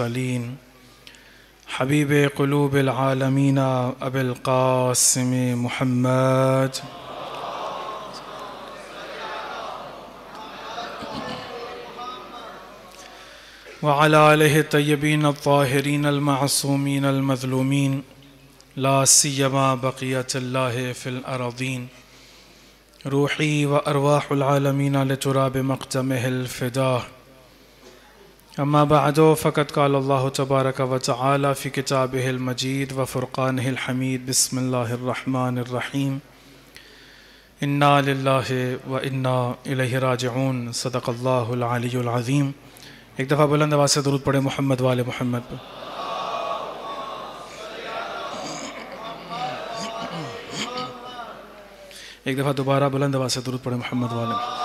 المرسلين حبيب قلوب العالمين أبي القاسم محمد وعلى آله الطيبين الطاهرين المعصومين المظلومين لا سيما بقية الله في الأراضين روحي وأرواح العالمين لتراب مقدمه الفداه أما بعد فقد قال الله تبارك وتعالى في كتابه المجيد وفرقانه الحميد بسم الله الرحمن الرحيم إنا لله وإنا إليه راجعون صدق الله العلي العظيم ایک دفعہ بلند آواز سے درود پڑھیں محمد والے محمد پر ایک دفعہ دوبارہ بلند آواز سے درود پڑھیں محمد والے محمد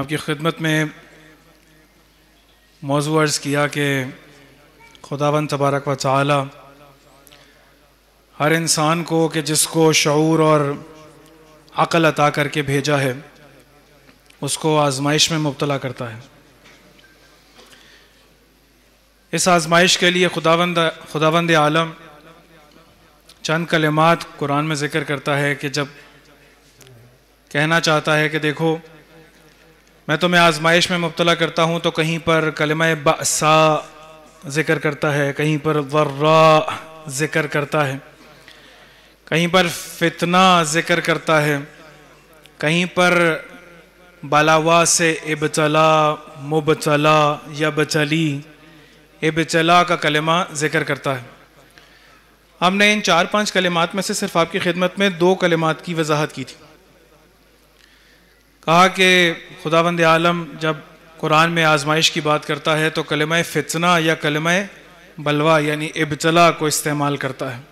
आपकी खिदमत में मौजू अर्ज़ किया कि खुदावन तबारक व ताली हर इंसान को कि जिसको शूर और अक़ल अता करके भेजा है उसको आजमाइश में मुबतला करता है इस आजमाइश के लिए खुदावंद खुदावंद आलम चंद कलेमात कुरान में ज़िक्र करता है कि जब कहना चाहता है कि देखो मैं तुम्हें आजमाइश में मुबतला करता हूँ तो कहीं पर कलम बासा ज़िक्र करता है कहीं पर वर्रा ज़िक्र करता है कहीं पर फितना ज़िक्र करता है कहीं पर बलावा से इबला मुबला या बचली इबतला का कलमा ज़िक्र करता है हमने इन चार पांच कलिमात में से सिर्फ आपकी खिदमत में दो कलिमात की वजाहत की थी कहा कि खुदाबंद आलम जब कुरान में आजमाइश की बात करता है तो कलम फितना या कलम बलवा यानी इबला को इस्तेमाल करता है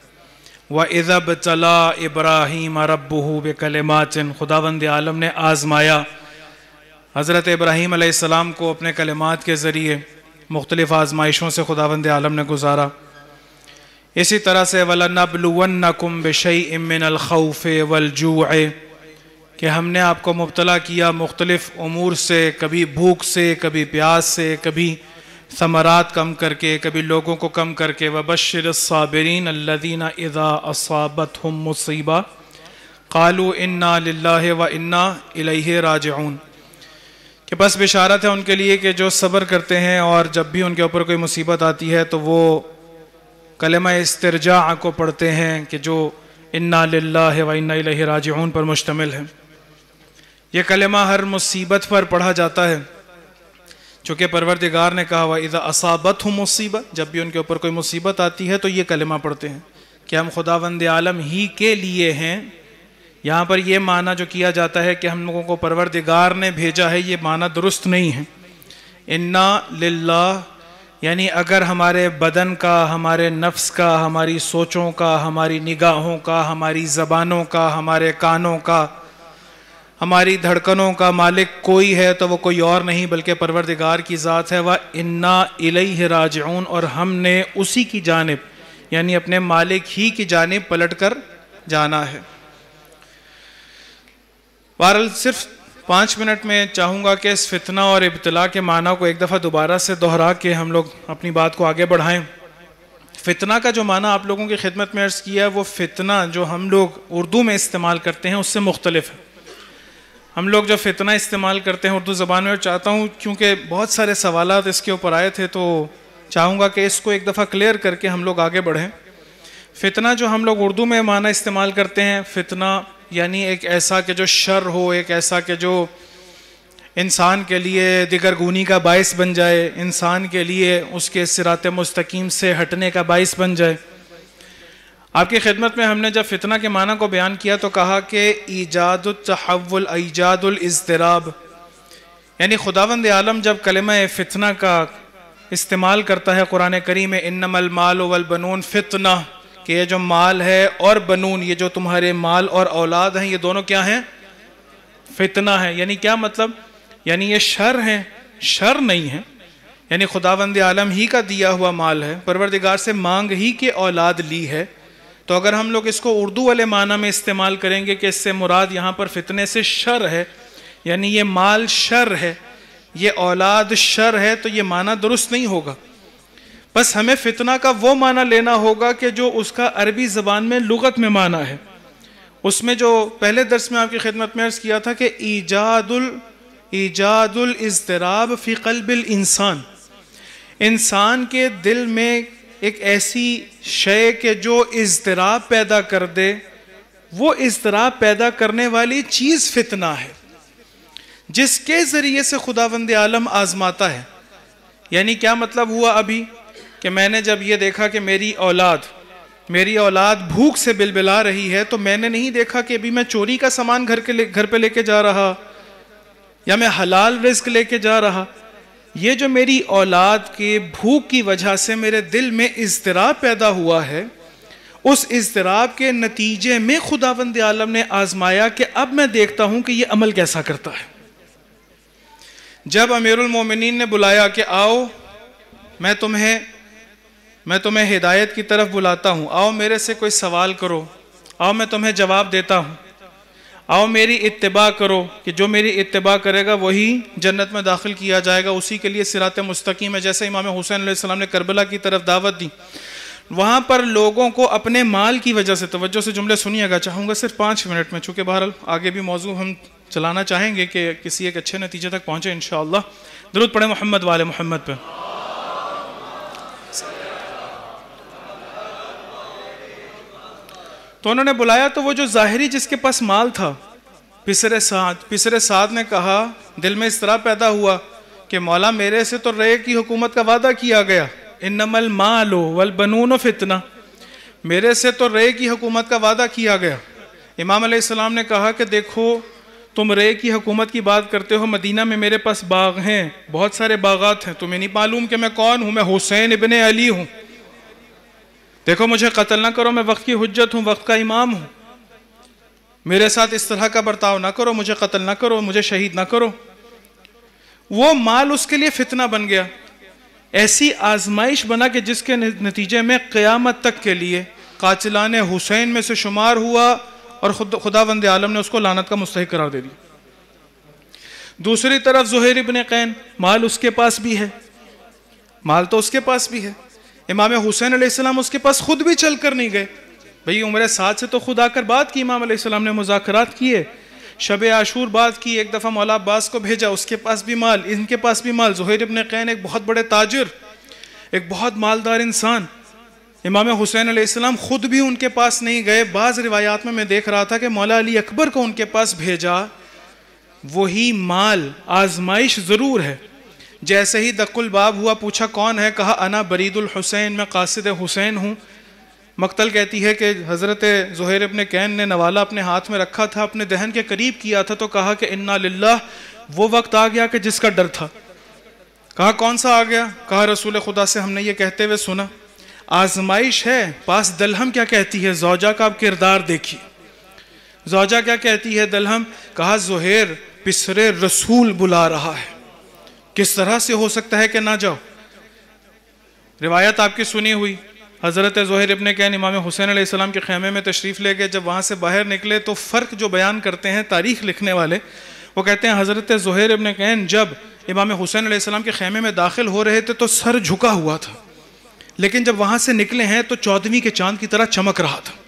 व इज़ब चला इब्राहिम रबू बकलमाचन खुदाबंद आलम ने आजमाया हज़रत इब्राहिम आसमाम को अपने कलमात के ज़रिए मुख्तलिफ़ आजमाइशों से खुदावंद आलम ने गुजारा इसी तरह से वला नबलुवन नकुम बशई इमिन अलखौफ़ वलजू कि हमने आपको मुबतला किया मुख्तलिफ़ अमूर से कभी भूख से कभी प्यास से कभी समरात कम करके कभी लोगों को कम करके वबशर साबरीन अल्लादीना इज़ा असाबत हम मुसीबा कालू इन्ना ला व इन्ना इलह के बस बिशारत है उनके लिए कि जो सब्र करते हैं और जब भी उनके ऊपर कोई मुसीबत आती है तो वो कलम तरजा को पढ़ते हैं कि जो इन्ना ला व इन्ना इलह पर मुश्तमिल है यह कलमा हर मुसीबत पर पढ़ा जाता है चूँकि परवरदिगार ने कहा हुआ इधर असाबत हूँ मुसीबत जब भी उनके ऊपर कोई मुसीबत आती है तो ये कलमा पढ़ते हैं कि हम खुदा वंद आलम ही के लिए हैं यहाँ पर यह माना जो किया जाता है कि हम लोगों को परवरदिगार ने भेजा है ये माना दुरुस्त नहीं है इन्ना लिल्ला यानी अगर हमारे बदन का हमारे नफ्स का हमारी सोचों का हमारी निगाहों का हमारी ज़बानों का हमारे कानों का हमारी धड़कनों का मालिक कोई है तो वो कोई और नहीं बल्कि परवरदिगार की ज़ात है वह इन्ना इलई राज और हमने उसी की जानब यानी अपने मालिक ही की जानब पलट कर जाना है बहरल सिर्फ पाँच मिनट में चाहूँगा कि इस फितना और इब्तला के माना को एक दफ़ा दोबारा से दोहरा के हम लोग अपनी बात को आगे बढ़ाएँ फितना का जो माना आप लोगों की खिदमत में अर्ज़ किया है वो फितना जो हम लोग उर्दू में इस्तेमाल करते हैं उससे मुख्तलिफ है हम लोग जो फितना इस्तेमाल करते हैं उर्दू ज़बान में और चाहता हूँ क्योंकि बहुत सारे सवाल इसके ऊपर आए थे तो चाहूँगा कि इसको एक दफ़ा क्लियर करके हम लोग आगे बढ़ें फितना जो हम लोग उर्दू में माना इस्तेमाल करते हैं फितना यानी एक ऐसा कि जो शर हो एक ऐसा कि जो इंसान के लिए दिगर गुनी का बायस बन जाए इंसान के लिए उसके सिरात मस्तकीम से हटने का बायस बन जाए आपकी खिदमत में हमने जब फितना के माना को बयान किया तो कहा कि ईजादुल ईजादुल इजतराब यानी खुदावंद आलम जब कलम फितना का इस्तेमाल करता है कुरान करीम में इनमल माल वल बनून फितना कि ये जो माल है और बनून ये जो तुम्हारे माल और औलाद हैं ये दोनों क्या हैं फितना है यानी क्या मतलब यानी ये शर है शर नहीं है यानी खुदावंद आलम ही का दिया हुआ माल है परवरदिगार से मांग ही के औलाद ली है तो अगर हम लोग इसको उर्दू वाले माना में इस्तेमाल करेंगे कि इससे मुराद यहाँ पर फितने से शर है यानी ये माल शर है ये औलाद शर है तो ये माना दुरुस्त नहीं होगा बस हमें फितना का वो माना लेना होगा कि जो उसका अरबी ज़बान में लगत में माना है उसमें जो पहले दर्स में आपकी खिदमत में अर्ज़ किया था कि ईजादुल ईजादुल इजतराब फ़िकल बिल इंसान इंसान के दिल में एक ऐसी शय के जो इजतराब पैदा कर दे वो इजतराब पैदा करने वाली चीज़ फितना है जिसके ज़रिए से खुदा वंद आलम आज़माता है यानी क्या मतलब हुआ अभी कि मैंने जब ये देखा कि मेरी औलाद मेरी औलाद भूख से बिलबिला रही है तो मैंने नहीं देखा कि अभी मैं चोरी का सामान घर के घर पे लेके जा रहा या मैं हलाल रिस्क लेके जा रहा ये जो मेरी औलाद के भूख की वजह से मेरे दिल में इजतराब पैदा हुआ है उस इजतराब के नतीजे में खुदावंद आलम ने आजमाया कि अब मैं देखता हूँ कि यह अमल कैसा करता है जब अमीरमिन ने बुलाया कि आओ मैं तुम्हें मैं तुम्हें हिदायत की तरफ बुलाता हूँ आओ मेरे से कोई सवाल करो आओ मैं तुम्हें जवाब देता हूँ आओ मेरी इतबा करो कि जो मेरी इतबा करेगा वही जन्नत में दाखिल किया जाएगा उसी के लिए सिरात मुस्तकीम है जैसे इमाम हुसैन सलाम ने करबला की तरफ दावत दी वहाँ पर लोगों को अपने माल की वजह से तवज्जो से जुमले सुनिएगा चाहूँगा सिर्फ पाँच मिनट में चूँकि बहरहाल आगे भी मौजू हम चलाना चाहेंगे कि किसी एक अच्छे नतीजे तक पहुँचे इन शाह दरुद पढ़े मोहम्मद वाले मोहम्मद पर तो उन्होंने बुलाया तो वो जो ज़ाहरी जिसके पास माल था पिसरे साध पिसरे साध ने कहा दिल में इस तरह पैदा हुआ कि मौला मेरे से तो रे की हुकूमत का वादा किया गया इन नमल मालो वल बनून फितना मेरे से तो रे की हुकूमत का वादा किया गया इमाम अलैहिस्सलाम ने कहा कि देखो तुम रे की हुकूमत की बात करते हो मदीना में मेरे पास बाग हैं बहुत सारे बागात हैं तुम्हें नहीं मालूम कि मैं कौन हूँ मैं हुसैन इबन अली हूँ देखो मुझे कत्ल ना करो मैं वक्त की हजत हूँ वक्त का इमाम हूँ मेरे साथ इस तरह का बर्ताव ना करो मुझे कत्ल ना करो मुझे शहीद ना करो वो माल उसके लिए फितना बन गया ऐसी आजमाइश बना कि जिसके नतीजे में क़्यामत तक के लिए कातिलान हुसैन में से शुमार हुआ और खुद खुदा वंद आलम ने उसको लानत का मुस्तक करार दे दिया दूसरी तरफ जहर इबन कैन माल उसके पास भी है माल तो उसके पास भी है इमाम हुसैन आसमाम उसके पास खुद भी चल कर नहीं गए भाई उम्र सात से तो खुद आकर बात की इमाम आसमाम ने मुजाकरात किए शब आशूर बात की एक दफ़ा मौला अब्बास को भेजा उसके पास भी माल इनके पास भी माल जहैर अबन कैन एक बहुत बड़े ताजर एक बहुत मालदार इंसान इमाम हुसैन आसमाम ख़ुद भी उनके पास नहीं गए बाज़ रिवायात में मैं देख रहा था कि मौला अली अकबर को उनके पास भेजा वही माल आजमाइश ज़रूर है जैसे ही दक्ल बाब हुआ पूछा कौन है कहा अना बरीदुल हुसैन मैं कासिद हुसैन हूँ मकतल कहती है कि हज़रत ज़ुहैर अपने कैन ने नवाला अपने हाथ में रखा था अपने दहन के करीब किया था तो कहा कि इन्ना ला वो वक्त आ गया कि जिसका डर था कहा कौन सा आ गया कहा रसूल खुदा से हमने ये कहते हुए सुना आजमाइश है पास दलहम क्या कहती है जौजा का अब किरदार देखिए जौजा क्या कहती है दलहम कहा ज़ुहैर पिसरे रसूल बुला रहा है किस तरह से हो सकता है कि ना जाओ रिवायत आपकी सुनी हुई हज़रत ज़ोहर इबन कैन इमाम हुसैन आसमाम के खेमे में तशरीफ़ ले गए जब वहाँ से बाहर निकले तो फ़र्क जो बयान करते हैं तारीख़ लिखने वाले वो कहते हैं हज़रत ज़ोहर इबन कैन जब इमाम हुसैन आसमाम के खेमे में दाखिल हो रहे थे तो सर झुका हुआ था लेकिन जब वहाँ से निकले हैं तो चौदहवीं के चांद की तरह चमक रहा था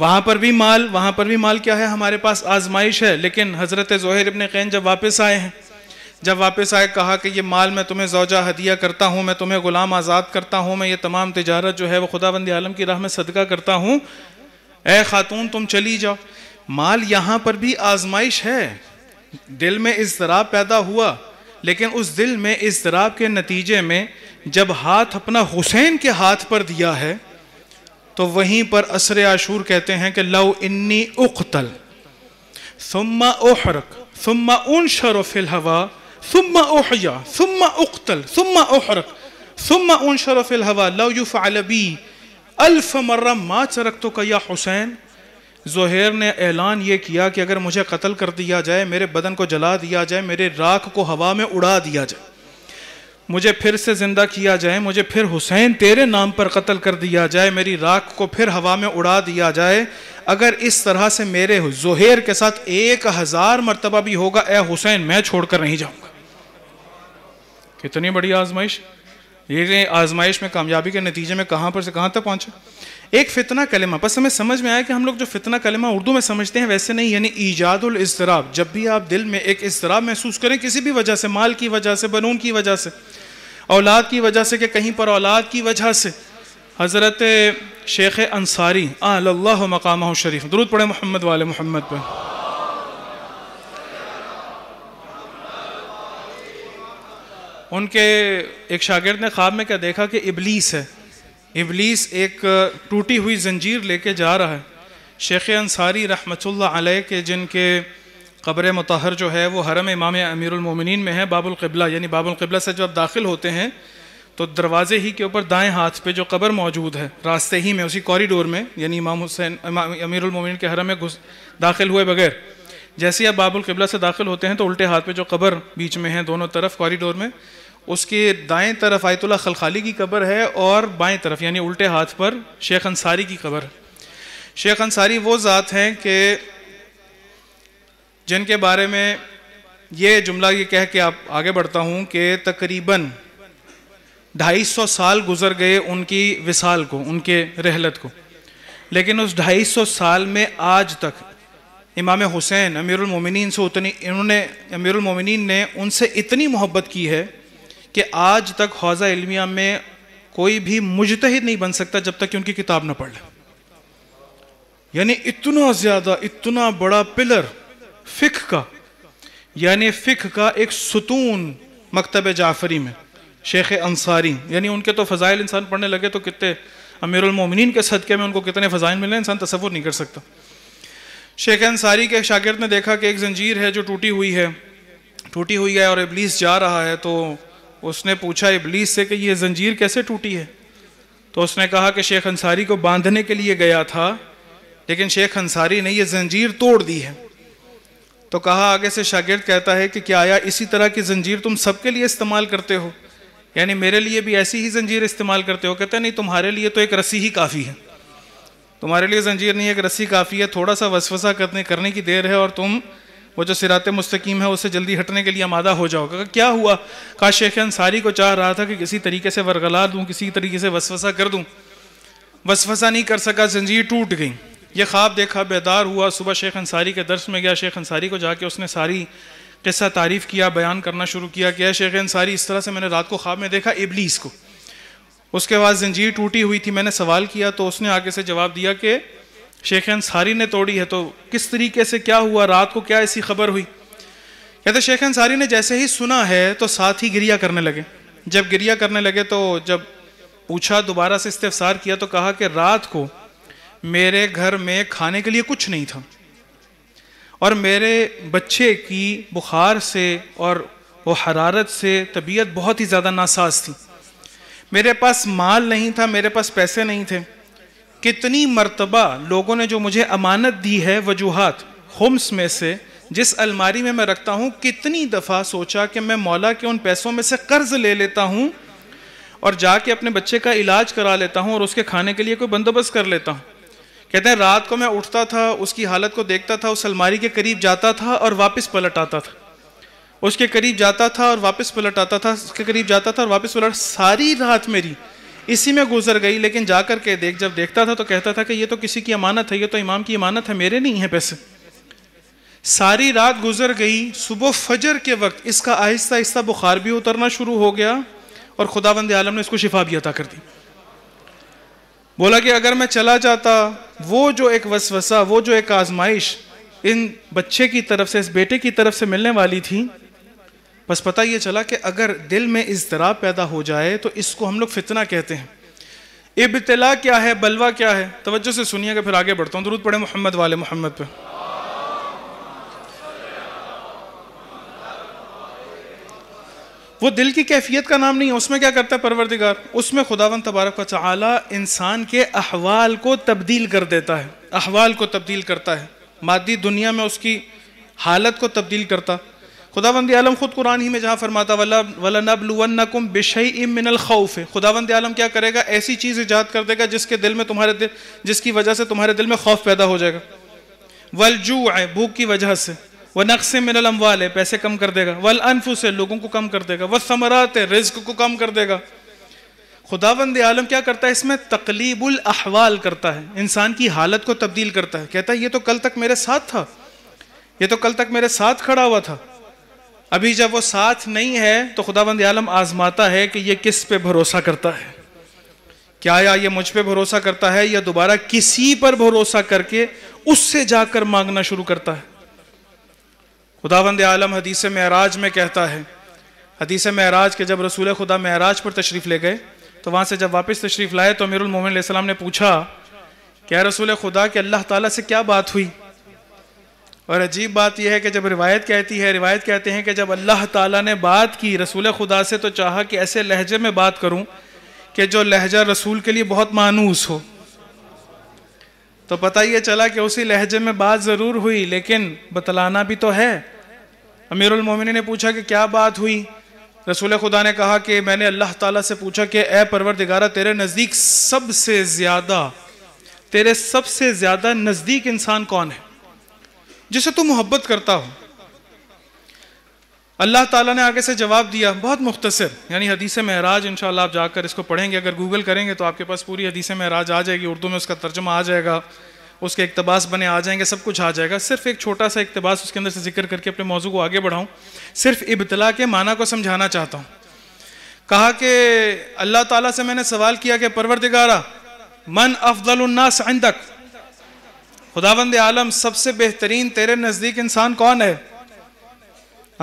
वहाँ पर भी माल वहाँ पर भी माल क्या है हमारे पास आजमाइश है लेकिन हज़रत ज़ोहर इबन कैन जब वापस आए हैं जब वापस आए कहा कि ये माल मैं तुम्हें जौजा हदिया करता हूँ मैं तुम्हें ग़ुलाम आज़ाद करता हूँ मैं ये तमाम तजारत जो है वो बंद आलम की राह में सदका करता हूँ ए ख़ातून तुम चली जाओ माल यहाँ पर भी आजमाइश है दिल में इस तराब पैदा हुआ लेकिन उस दिल में इस तराब के नतीजे में जब हाथ अपना हुसैन के हाथ पर दिया है तो वहीं पर असर आशूर कहते हैं कि लव इन्नी उख्तल सुम्मा ओहरक सुम्मा उन शरफिल हवा माँ चरक तो कया हुसैन जहर ने ऐलान ये किया कि अगर मुझे कत्ल कर दिया जाए मेरे बदन को जला दिया जाए मेरे राख को हवा में उड़ा दिया जाए मुझे फिर से ज़िंदा किया जाए मुझे फिर हुसैन तेरे नाम पर कत्ल कर दिया जाए मेरी राख को फिर हवा में उड़ा दिया जाए अगर इस तरह से मेरे जोहेर के साथ एक हज़ार मरतबा भी होगा ए हुसैन मैं छोड़कर नहीं जाऊँगा कितनी बड़ी आजमाइश ये आजमाइश में कामयाबी के नतीजे में कहाँ पर से कहाँ तक पहुँचे एक फितना कलमा बस हमें समझ में आया कि हम लोग जो फितना कलमा उर्दू में समझते हैं वैसे नहीं यानी ईजादुल इसराब जब भी आप दिल में एक इसराब महसूस करें किसी भी वजह से माल की वजह से बनून की वजह से औलाद की वजह से कि कहीं पर औलाद की वजह से हज़रत शेख अंसारी आल्ला मकाम शरीफ दरुद पड़े मोहम्मद वाले मोहम्मद पर उनके एक शागिर्द ने ख्वाब में क्या देखा कि इबलीस है इबलीस एक टूटी हुई जंजीर लेके जा रहा है शेख अंसारी रहमतुल्लाह अलैह के जिनके कब्र मतहर जो है वो हरम इमाम अमीरमिन में है क़िबला यानी क़िबला से जब आप दाखिल होते हैं तो दरवाजे ही के ऊपर दाएं हाथ पे जो कब्र मौजूद है रास्ते ही में उसी कॉरिडोर में यानी इमाम हुसैन अमीरमिन के हरम में घुस दाखिल हुए बगैर जैसे ही आप क़िबला से दाखिल होते हैं तो उल्टे हाथ पे जो कब्र बीच में है दोनों तरफ कॉरिडोर में उसके दाएं तरफ आयतुल्ला खलखाली की कब्र है और बाएं तरफ यानी उल्टे हाथ पर शेख अंसारी की कब्र शेख अंसारी वो ज़ात हैं कि जिनके बारे में ये जुमला ये कह के आप आगे बढ़ता हूँ कि तकरीबन ढाई सौ साल गुजर गए उनकी विसाल को उनके रहलत को लेकिन उस ढाई सौ साल में आज तक इमाम हुसैन अमीरमिन से उतनी इन्होंने अमीरमिन ने उनसे इतनी मोहब्बत की है कि आज तक हौजा इलमिया में कोई भी मुजतहिद नहीं बन सकता जब तक कि उनकी किताब ना पढ़ ले यानी इतना ज्यादा इतना बड़ा पिलर फिक का यानी फिक का एक सुतून मकतब जाफरी में शेख अंसारी यानी उनके तो फ़ज़ाइल इंसान पढ़ने लगे तो कितने अमीरमिन के सदक़े में उनको कितने फ़ज़ाइल मिले इंसान तस्वुर नहीं कर सकता शेख अंसारी के शागिर्द ने देखा कि एक जंजीर है जो टूटी हुई है टूटी हुई है और एबलीस जा रहा है तो उसने पूछा इबलीस से कि यह जंजीर कैसे टूटी है तो उसने कहा कि शेख अंसारी को बांधने के लिए गया था लेकिन शेख अंसारी ने यह जंजीर तोड़ दी है तो कहा आगे से शागिर्द कहता है कि क्या आया इसी तरह की जंजीर तुम सबके लिए इस्तेमाल करते हो यानी मेरे लिए भी ऐसी ही जंजीर इस्तेमाल करते हो कहते नहीं तुम्हारे लिए तो एक रस्सी ही काफ़ी है तुम्हारे लिए जंजीर नहीं एक रस्सी काफ़ी है थोड़ा सा वसवसा करने करने की देर है और तुम वो जो सिरात मुस्तकीम है उससे जल्दी हटने के लिए आमादा हो जाओगा क्या हुआ का शेख अंसारी को चाह रहा था कि किसी तरीके से वरगला दूँ किसी तरीके से वसवसा कर दूँ वसवसा नहीं कर सका जंजीर टूट गई ये ख्वाब देखा बेदार हुआ सुबह शेख अंसारी के दर्श में गया शेख अंसारी को जाके उसने सारी किस्सा तारीफ़ किया बयान करना शुरू किया कि शेख अंसारी इस तरह से मैंने रात को ख्वाब में देखा इबलीस को उसके बाद जंजीर टूटी हुई थी मैंने सवाल किया तो उसने आगे से जवाब दिया कि शेख अंसारी ने तोड़ी है तो किस तरीके से क्या हुआ रात को क्या ऐसी खबर हुई कहते शेख अंसारी ने जैसे ही सुना है तो साथ ही गिरिया करने लगे जब गिरिया करने लगे तो जब पूछा दोबारा से इस्तेफ़सार किया तो कहा कि रात को मेरे घर में खाने के लिए कुछ नहीं था और मेरे बच्चे की बुखार से और वो हरारत से तबीयत बहुत ही ज़्यादा नासाज थी मेरे पास माल नहीं था मेरे पास पैसे नहीं थे कितनी मरतबा लोगों ने जो मुझे अमानत दी है वजूहत होम्स में से जिस अलमारी में मैं रखता हूँ कितनी दफ़ा सोचा कि मैं मौला के उन पैसों में से कर्ज ले लेता हूँ और जाके अपने बच्चे का इलाज करा लेता हूँ और उसके खाने के लिए कोई बंदोबस्त कर लेता हूँ कहते हैं रात को मैं उठता था उसकी हालत को देखता था उस अलमारी के करीब जाता था और वापस पलट आता था उसके करीब जाता था और वापस पलट आता था उसके करीब जाता था और वापस पलट सारी रात मेरी इसी में गुजर गई लेकिन जाकर के देख जब देखता था तो कहता था कि ये तो किसी की अमानत है ये तो इमाम की अमानत है मेरे नहीं है पैसे सारी रात गुजर गई सुबह फजर के वक्त इसका आहिस्ता आहिस्ता बुखार भी उतरना शुरू हो गया और खुदाबंद आलम ने इसको शिफा भी अता कर दी बोला कि अगर मैं चला जाता वो जो एक वसवसा वो जो एक आजमाइश इन बच्चे की तरफ से इस बेटे की तरफ से मिलने वाली थी बस पता ये चला कि अगर दिल में इसतराब पैदा हो जाए तो इसको हम लोग फितना कहते हैं इब्तला क्या है बलवा क्या है तवज्जो से सुनिएगा फिर आगे बढ़ता हूँ दरूद पढ़े मोहम्मद वाले मोहम्मद पे वो दिल की कैफियत का नाम नहीं है उसमें क्या करता है परवरदिगार उसमें खुदावन तबारक चाला इंसान के अहवाल को तब्दील कर देता है अहवाल को तब्दील करता है मादी दुनिया में उसकी हालत को तब्दील करता है खुदावंद आलम ख़ुद कुरान ही में जहाँ फरमाता वला वला नकुम बिशई इम मिनल खौफ है खुदावंद आलम क्या करेगा ऐसी चीज़ ईजाद कर देगा जिसके दिल में तुम्हारे दिल जिसकी वजह से तुम्हारे दिल में खौफ पैदा हो जाएगा वलजू आए भूख की वजह से वह नक्स मिनल अमवाल है पैसे कम कर देगा वल अनफुस है लोगों को कम कर देगा वह समरात है रिज्क को कम कर देगा खुदावंद आलम क्या करता है इसमें तकलीबुल अहवाल करता है इंसान की हालत को तब्दील करता है कहता है ये तो कल तक मेरे साथ था ये तो कल तक मेरे साथ खड़ा हुआ था अभी जब वो साथ नहीं है तो खुदाबंद आलम आजमाता है कि ये किस पे भरोसा करता है क्या या ये मुझ पे भरोसा करता है या दोबारा किसी पर भरोसा करके उससे जाकर मांगना शुरू करता है खुदाबंद आलम हदीस महराज में कहता है हदीस महराज के जब रसूल खुदा महराज पर तशरीफ़ ले गए तो वहाँ से जब वापस तशरीफ़ लाए तो अमीरमिन ने पूछा क्या रसूल खुदा के अल्लाह ताला से क्या बात हुई और अजीब बात यह है कि जब रिवायत कहती है रिवायत कहते हैं कि जब अल्लाह ताला ने बात की रसूल खुदा से तो चाहा कि ऐसे लहजे में बात करूं कि जो लहजा रसूल के लिए बहुत मानूस हो तो पता ये चला कि उसी लहजे में बात ज़रूर हुई लेकिन बतलाना भी तो है अमीरमिन ने पूछा कि क्या बात हुई रसूल खुदा ने कहा कि मैंने अल्लाह ताला से पूछा कि ए परवर दिगारा तेरे नज़दीक सबसे ज़्यादा तेरे सबसे ज़्यादा नज़दीक इंसान कौन है जिसे तू मोहब्बत करता हो अल्लाह ताला ने आगे से जवाब दिया बहुत मुख्तसर यानी हदीस महराज इन आप जाकर इसको पढ़ेंगे अगर गूगल करेंगे तो आपके पास पूरी हदीस महराज आ जाएगी उर्दू में उसका तर्जमा आ जाएगा उसके इकतबास बने आ जाएंगे सब कुछ आ जाएगा सिर्फ एक छोटा सा इकतबास उसके अंदर से जिक्र करके अपने मौजू को आगे बढ़ाऊँ सिर्फ इबला के माना को समझाना चाहता हूँ कहा कि अल्लाह ताला से मैंने सवाल किया कि परवरदिगारा मन अफजलन्नास अंदक खुदाबंद आलम सबसे बेहतरीन तेरे नज़दीक इंसान कौन है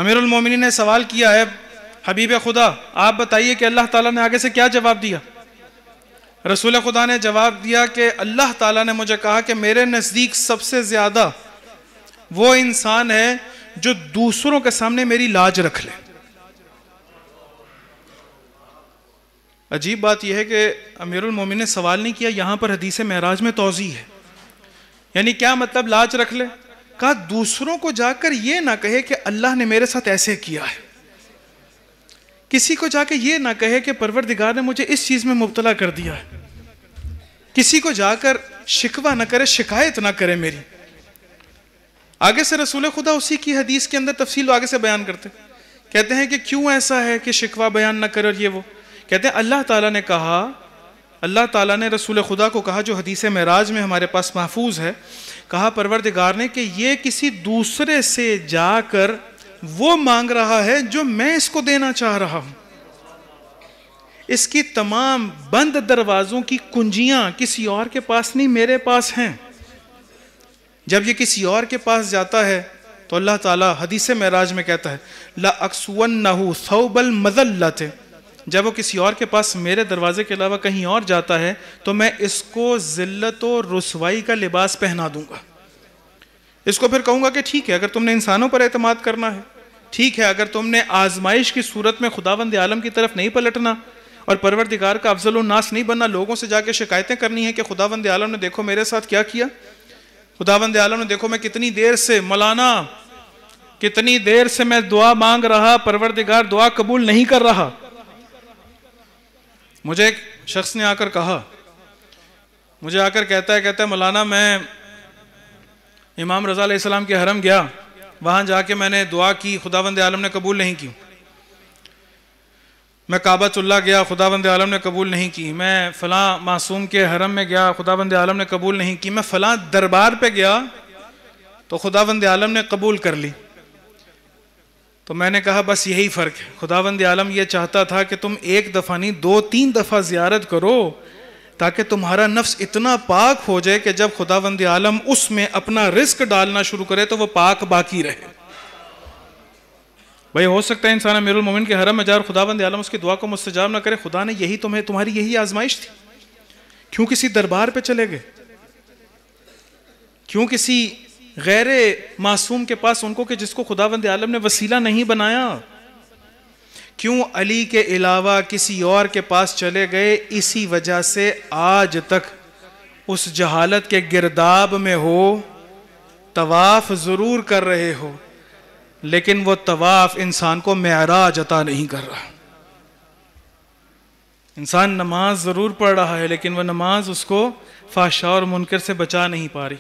अमीरमिन ने सवाल किया है हबीब खुदा आप बताइए कि अल्लाह ताला ने आगे से क्या जवाब दिया रसूल खुदा ने जवाब दिया कि अल्लाह ताला ने मुझे कहा कि मेरे नज़दीक सबसे ज़्यादा वो इंसान है जो दूसरों के सामने मेरी लाज रख ले अजीब बात यह है कि अमीरमिन ने सवाल नहीं किया यहाँ पर हदीस महराज में तोज़ी है यानी क्या मतलब लाज रख ले कहा दूसरों को जाकर यह ना कहे कि अल्लाह ने मेरे साथ ऐसे किया है किसी को जाके ये ना कहे कि परवरदिगार ने मुझे इस चीज में मुबतला कर दिया है किसी को जाकर शिकवा ना करे शिकायत ना करे मेरी आगे से रसूल खुदा उसी की हदीस के अंदर तफसील आगे से बयान करते कहते हैं कि क्यों ऐसा है कि शिकवा बयान ना करे और ये वो कहते हैं अल्लाह ताला ने कहा अल्लाह ताला ने रसूल खुदा को कहा जो हदीस महराज में हमारे पास महफूज है कहा परवरदिगार ने कि ये किसी दूसरे से जाकर वो मांग रहा है जो मैं इसको देना चाह रहा हूं इसकी तमाम बंद दरवाज़ों की कुंजियां किसी और के पास नहीं मेरे पास हैं जब ये किसी और के पास जाता है तो अल्लाह ताला हदीस महराज में कहता है ला अक्सुअन नहू सऊबल मजल्लत जब वो किसी और के पास मेरे दरवाजे के अलावा कहीं और जाता है तो मैं इसको ज़िल्लत और रसवाई का लिबास पहना दूंगा इसको फिर कहूंगा कि ठीक है अगर तुमने इंसानों पर अतमाद करना है ठीक है अगर तुमने आजमाइश की सूरत में खुदावंद आलम की तरफ नहीं पलटना और परवरदिगार का उन्नास नहीं बनना लोगों से जाके शिकायतें करनी है कि खुदावंद आलम ने देखो मेरे साथ क्या किया खुदावंद आलम ने देखो मैं कितनी देर से मौलाना कितनी देर से मैं दुआ मांग रहा परवरदिगार दुआ कबूल नहीं कर रहा मुझे एक शख्स ने आकर कहा मुझे आकर कहता है कहता है मौलाना मैं इमाम रज़ा आलाम के हरम गया वहाँ जाके मैंने दुआ की बंद आलम ने कबूल नहीं की मैं काबा चुल्ला गया बंद आलम ने कबूल नहीं की मैं फ़लाँ मासूम के हरम में गया बंद आलम ने कबूल नहीं की मैं फला दरबार पे गया तो बंद आलम ने कबूल कर ली तो मैंने कहा बस यही फ़र्क है खुदावंद आलम यह चाहता था कि तुम एक दफ़ा नहीं दो तीन दफ़ा ज़्यारत करो ताकि तुम्हारा नफ्स इतना पाक हो जाए कि जब खुदावंद आलम उसमें अपना रिस्क डालना शुरू करे तो वह पाक बाकी रहे भाई हो सकता है इंसान अमीर मोमिन के हरम मजार खुदाबंद आलम उसकी दुआ को मुस्तजाब ना करे खुदा ने यही तुम्हें तुम्हारी यही आजमाइश थी क्यों किसी दरबार पे चले गए क्यों किसी गैर मासूम के पास उनको कि जिसको खुदावंद आलम ने वसीला नहीं बनाया क्यों अली के अलावा किसी और के पास चले गए इसी वजह से आज तक उस जहालत के गिरदाब में हो तवाफ ज़रूर कर रहे हो लेकिन वो तवाफ इंसान को महराज अता नहीं कर रहा इंसान नमाज ज़रूर पढ़ रहा है लेकिन वह नमाज उसको फाशा और मुनकर से बचा नहीं पा रही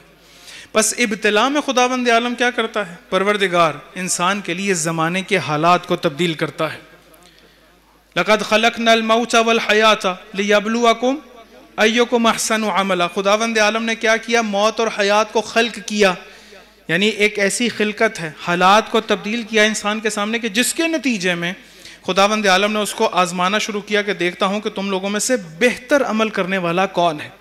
बस इब्तला में खुदावंद आलम क्या करता है परवरदिगार इंसान के लिए ज़माने के हालात को तब्दील करता है लकद खलक नल मऊचा वल हयाचा लियाबलुआ कुम अयो को महसन अमला खुदावंद आलम ने क्या किया मौत और हयात को खल्क किया यानी एक ऐसी खिलकत है हालात को तब्दील किया इंसान के सामने कि जिसके नतीजे में खुदावंद आलम ने उसको आजमाना शुरू किया कि देखता हूँ कि तुम लोगों में से बेहतर अमल करने वाला कौन है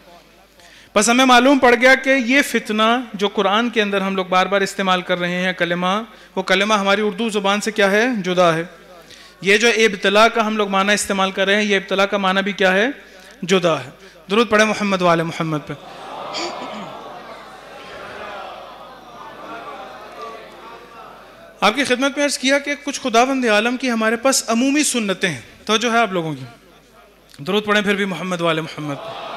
बस हमें मालूम पड़ गया कि ये फितना जो कुरान के अंदर हम लोग बार बार इस्तेमाल कर रहे हैं कलमा वो कलमा हमारी उर्दू ज़ुबान से क्या है जुदा है ये जो इब्तला का हम लोग माना इस्तेमाल कर रहे हैं ये इब्तला का माना भी क्या है जुदा है दुरुद पढ़े मोहम्मद वाले मोहम्मद पे आपकी खिदमत में अर्ज़ किया कि कुछ खुदावंद आलम की हमारे पास अमूमी सुन्नतें हैं तो जो है आप लोगों की दुरुद पढ़े फिर भी मोहम्मद वाले मोहम्मद पर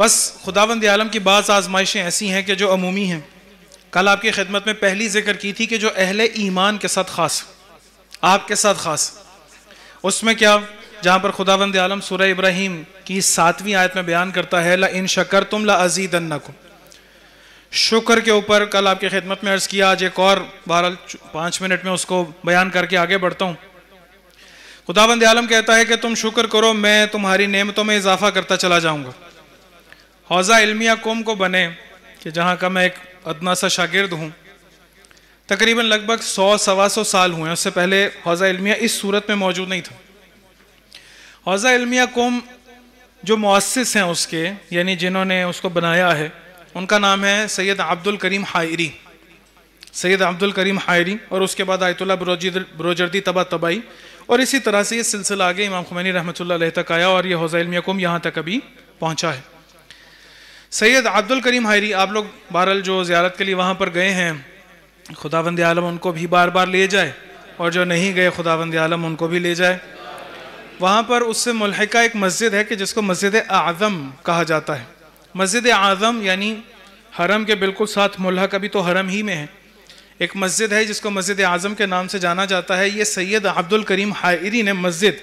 बस खुदावंद आलम की बाज़ आजमाइशें ऐसी हैं कि जो अमूमी हैं कल आपकी खिदमत में पहली जिक्र की थी कि जो अहल ईमान के साथ ख़ास आपके साथ ख़ास उसमें क्या जहाँ पर खुदावंद आलम सूर्य इब्राहिम की सातवीं आयत में बयान करता है ला इन शकर तुम ला अजीद को शुक्र के ऊपर कल आपकी खिदमत में अर्ज़ किया आज एक और बहरहाल पाँच मिनट में उसको बयान करके आगे बढ़ता हूँ खुदाबंद आलम कहता है कि तुम शुक्र करो मैं तुम्हारी नियमतों में इजाफा करता चला जाऊँगा हौज़ा इलमिया कौम को बने कि जहाँ का मैं एक अदना सा शागिर्द हूँ तकरीबन लगभग सौ सवा सौ साल हुए उससे पहले हौज़ा इलमिया इस सूरत में मौजूद नहीं था हौज़ा इलमिया कौम जो मुसिस हैं उसके यानी जिन्होंने उसको बनाया है उनका नाम है सैयद अब्दुल करीम हायरी सैयद अब्दुल करीम हायरी और उसके बाद आयतुल्ला ब्रोजर्दी तबा तबाई और इसी तरह से ये सिलसिला आगे इमाम खुमैनी रहमत तक आया और ये हौज़ा इलमिया कौम यहाँ तक अभी पहुँचा है सैयद अब्दुल करीम हायरी आप लोग बहरल जो ज़्यारत के लिए वहाँ पर गए हैं खुदाबंद आलम उनको भी बार बार ले जाए और जो नहीं गए खुदाबंद आलम उनको भी ले जाए वहाँ पर उससे मुलहका एक मस्जिद है कि जिसको मस्जिद आज़म कहा जाता है मस्जिद आज़म यानी हरम के बिल्कुल साथ मुलहक अभी तो हरम ही में है एक मस्जिद है जिसको मस्जिद आज़म के नाम से जाना जाता है ये सैयद अब्दुल करीम हायरी ने मस्जिद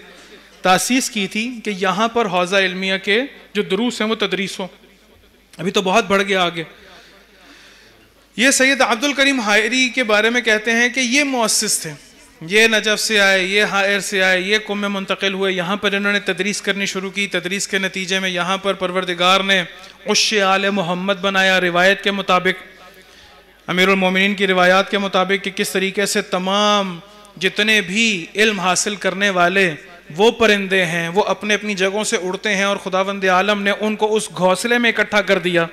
तासीस की थी कि यहाँ पर हौज़ा इलमिया के जो दरूस हैं वो तदरीस हों अभी तो बहुत बढ़ गया आगे ये सैयद अब्दुल करीम हायरी के बारे में कहते हैं कि ये मुसस थे ये नजब से आए ये हायर से आए ये कुम में मुंतकिल हुए यहाँ पर इन्होंने तदरीस करनी शुरू की तदरीस के नतीजे में यहाँ पर परवरदिगार ने उश आल मोहम्मद बनाया रिवायत के मुताबिक अमीरमिन की रिवायात के मुताबिक कि किस तरीके से तमाम जितने भी इल्म हासिल करने वाले वो परिंदे हैं वो अपने अपनी जगहों से उड़ते हैं और खुदावंद आलम ने उनको उस घोंसले में इकट्ठा कर दिया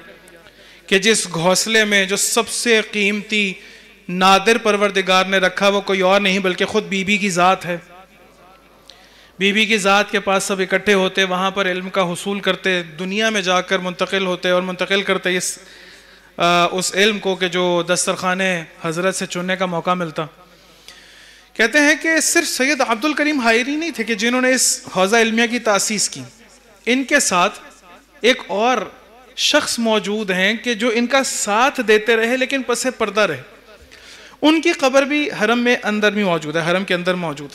कि जिस घोंसले में जो सबसे कीमती नादिर परवरदिगार ने रखा वो कोई और नहीं बल्कि खुद बीबी की ज़ात है बीबी की ज़ात के पास सब इकट्ठे होते वहाँ पर इल्म का हसूल करते दुनिया में जाकर मुंतकिल होते और मुंतकिल करते इस आ, उस इल्म को कि जो दस्तरखाने हज़रत से चुनने का मौका मिलता कहते हैं कि सिर्फ सैयद अब्दुल करीम हायरी नहीं थे कि जिन्होंने इस हौजा इलमिया की तासीस की इनके साथ एक और शख्स मौजूद हैं कि जो इनका साथ देते रहे लेकिन पसे पर्दा रहे उनकी खबर भी हरम में अंदर भी मौजूद है हरम के अंदर मौजूद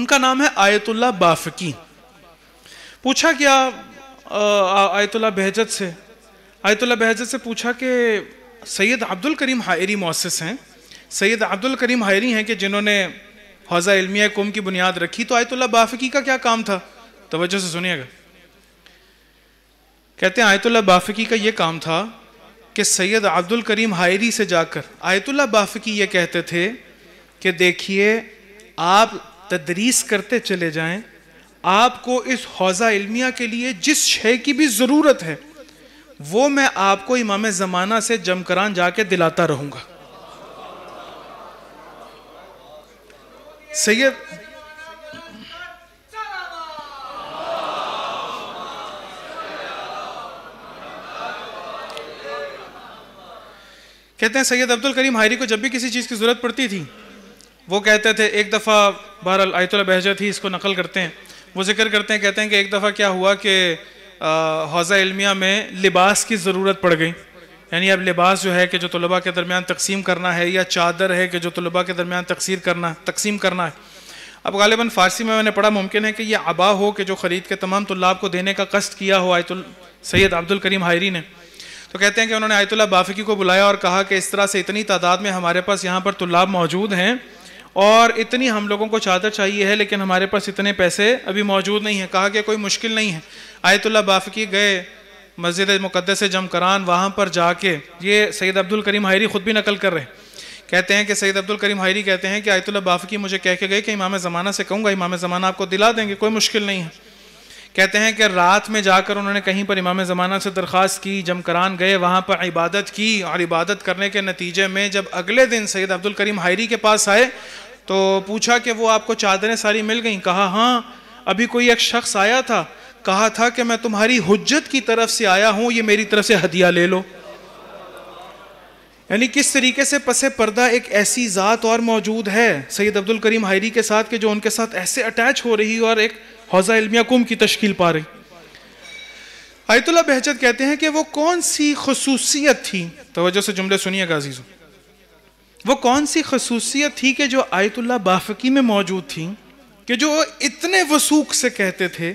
उनका नाम है आयतुल्ला बाफकी पूछा क्या आयतुल्ला बहजत से आयतुल्ला बहजत से पूछा कि सैयद अब्दुल करीम हायरी मौसस हैं सैयद अब्दुल करीम हायरी हैं कि जिन्होंने हौजा इलमिया कुम की बुनियाद रखी तो आयतुल्ला बाफिकी का क्या काम था तोज्जो से सुनिएगा कहते हैं आयतुल्ला बाफिकी का ये काम था कि सैयद अब्दुल करीम हायरी से जाकर आयतुल्ला बाफिकी ये कहते थे कि देखिए आप तदरीस करते चले जाएं आपको इस हौजा इलमिया के लिए जिस शय की भी ज़रूरत है वो मैं आपको इमाम ज़माना से जमकरान जाके दिलाता रहूँगा सैयद कहते हैं सैयद अब्दुल करीम हायरी को जब भी किसी चीज़ की ज़रूरत पड़ती थी वो कहते थे एक दफ़ा बहर आयतुल्ला बहजा थी इसको नकल करते हैं वो जिक्र करते हैं कहते हैं कि एक दफ़ा क्या हुआ कि हौज़ा इलमिया में लिबास की ज़रूरत पड़ गई यानी अब लिबास जो है कि जो तलबा के दरमियान तकसीम करना है या चादर है कि जो तलबा के दरमियान तकसीर करना तकसीम करना है अब गालिबा फ़ारसी में मैंने पढ़ा मुमकिन है कि यह आबा हो कि जो ख़रीद के तमाम तलाब को देने का कष्ट किया हो आयतुल सैयद अब्दुल करीम हायरी ने तो कहते हैं कि उन्होंने आयतुल्ला बाफिकी को बुलाया और कहा कि इस तरह से इतनी तादाद में हमारे पास यहाँ पर तलाब मौजूद हैं और इतनी हम लोगों को चादर चाहिए है लेकिन हमारे पास इतने पैसे अभी मौजूद नहीं हैं कहा कि कोई मुश्किल नहीं है आयतुल्ला बाफिकी गए मस्जिद मुक़दस जमकरान वहाँ पर जाके ये सैद अब्दुल करीम हायरी ख़ुद भी नकल कर रहे हैं कहते हैं कि सैद अब्दुल करीम हायरी कहते हैं कि आयतुल्ला बाफ़ी मुझे कह के गए कि इमाम ज़माना से कहूँगा इमाम ज़माना आपको दिला देंगे कोई मुश्किल नहीं है कहते हैं कि रात में जाकर उन्होंने कहीं पर इमाम ज़माना से दरख्वास्त की जमकरान गए वहाँ पर इबादत की और इबादत करने के नतीजे में जब अगले दिन सैद अब्दुल करीम हायरी के पास आए तो पूछा कि वो आपको चादरें सारी मिल गई कहा हाँ अभी कोई एक शख्स आया था कहा था कि मैं तुम्हारी हुज्जत की तरफ से आया हूं ये मेरी तरफ से हदिया ले लो यानी किस तरीके से पसे पर्दा एक ऐसी ज़ात और मौजूद है सैयद अब्दुल करीम हायरी के साथ के जो उनके साथ ऐसे अटैच हो रही और एक हौजा इलमिया कुम की तश्कील पा रही आयतुल्ला बहजत कहते हैं कि वो कौन सी खसूसियत थी तोज्जो से जुमले सुनिए गाजीज वो कौन सी खसूसियत थी कि जो आयतुल्ला बाफकी में मौजूद थी कि जो इतने वसूख से कहते थे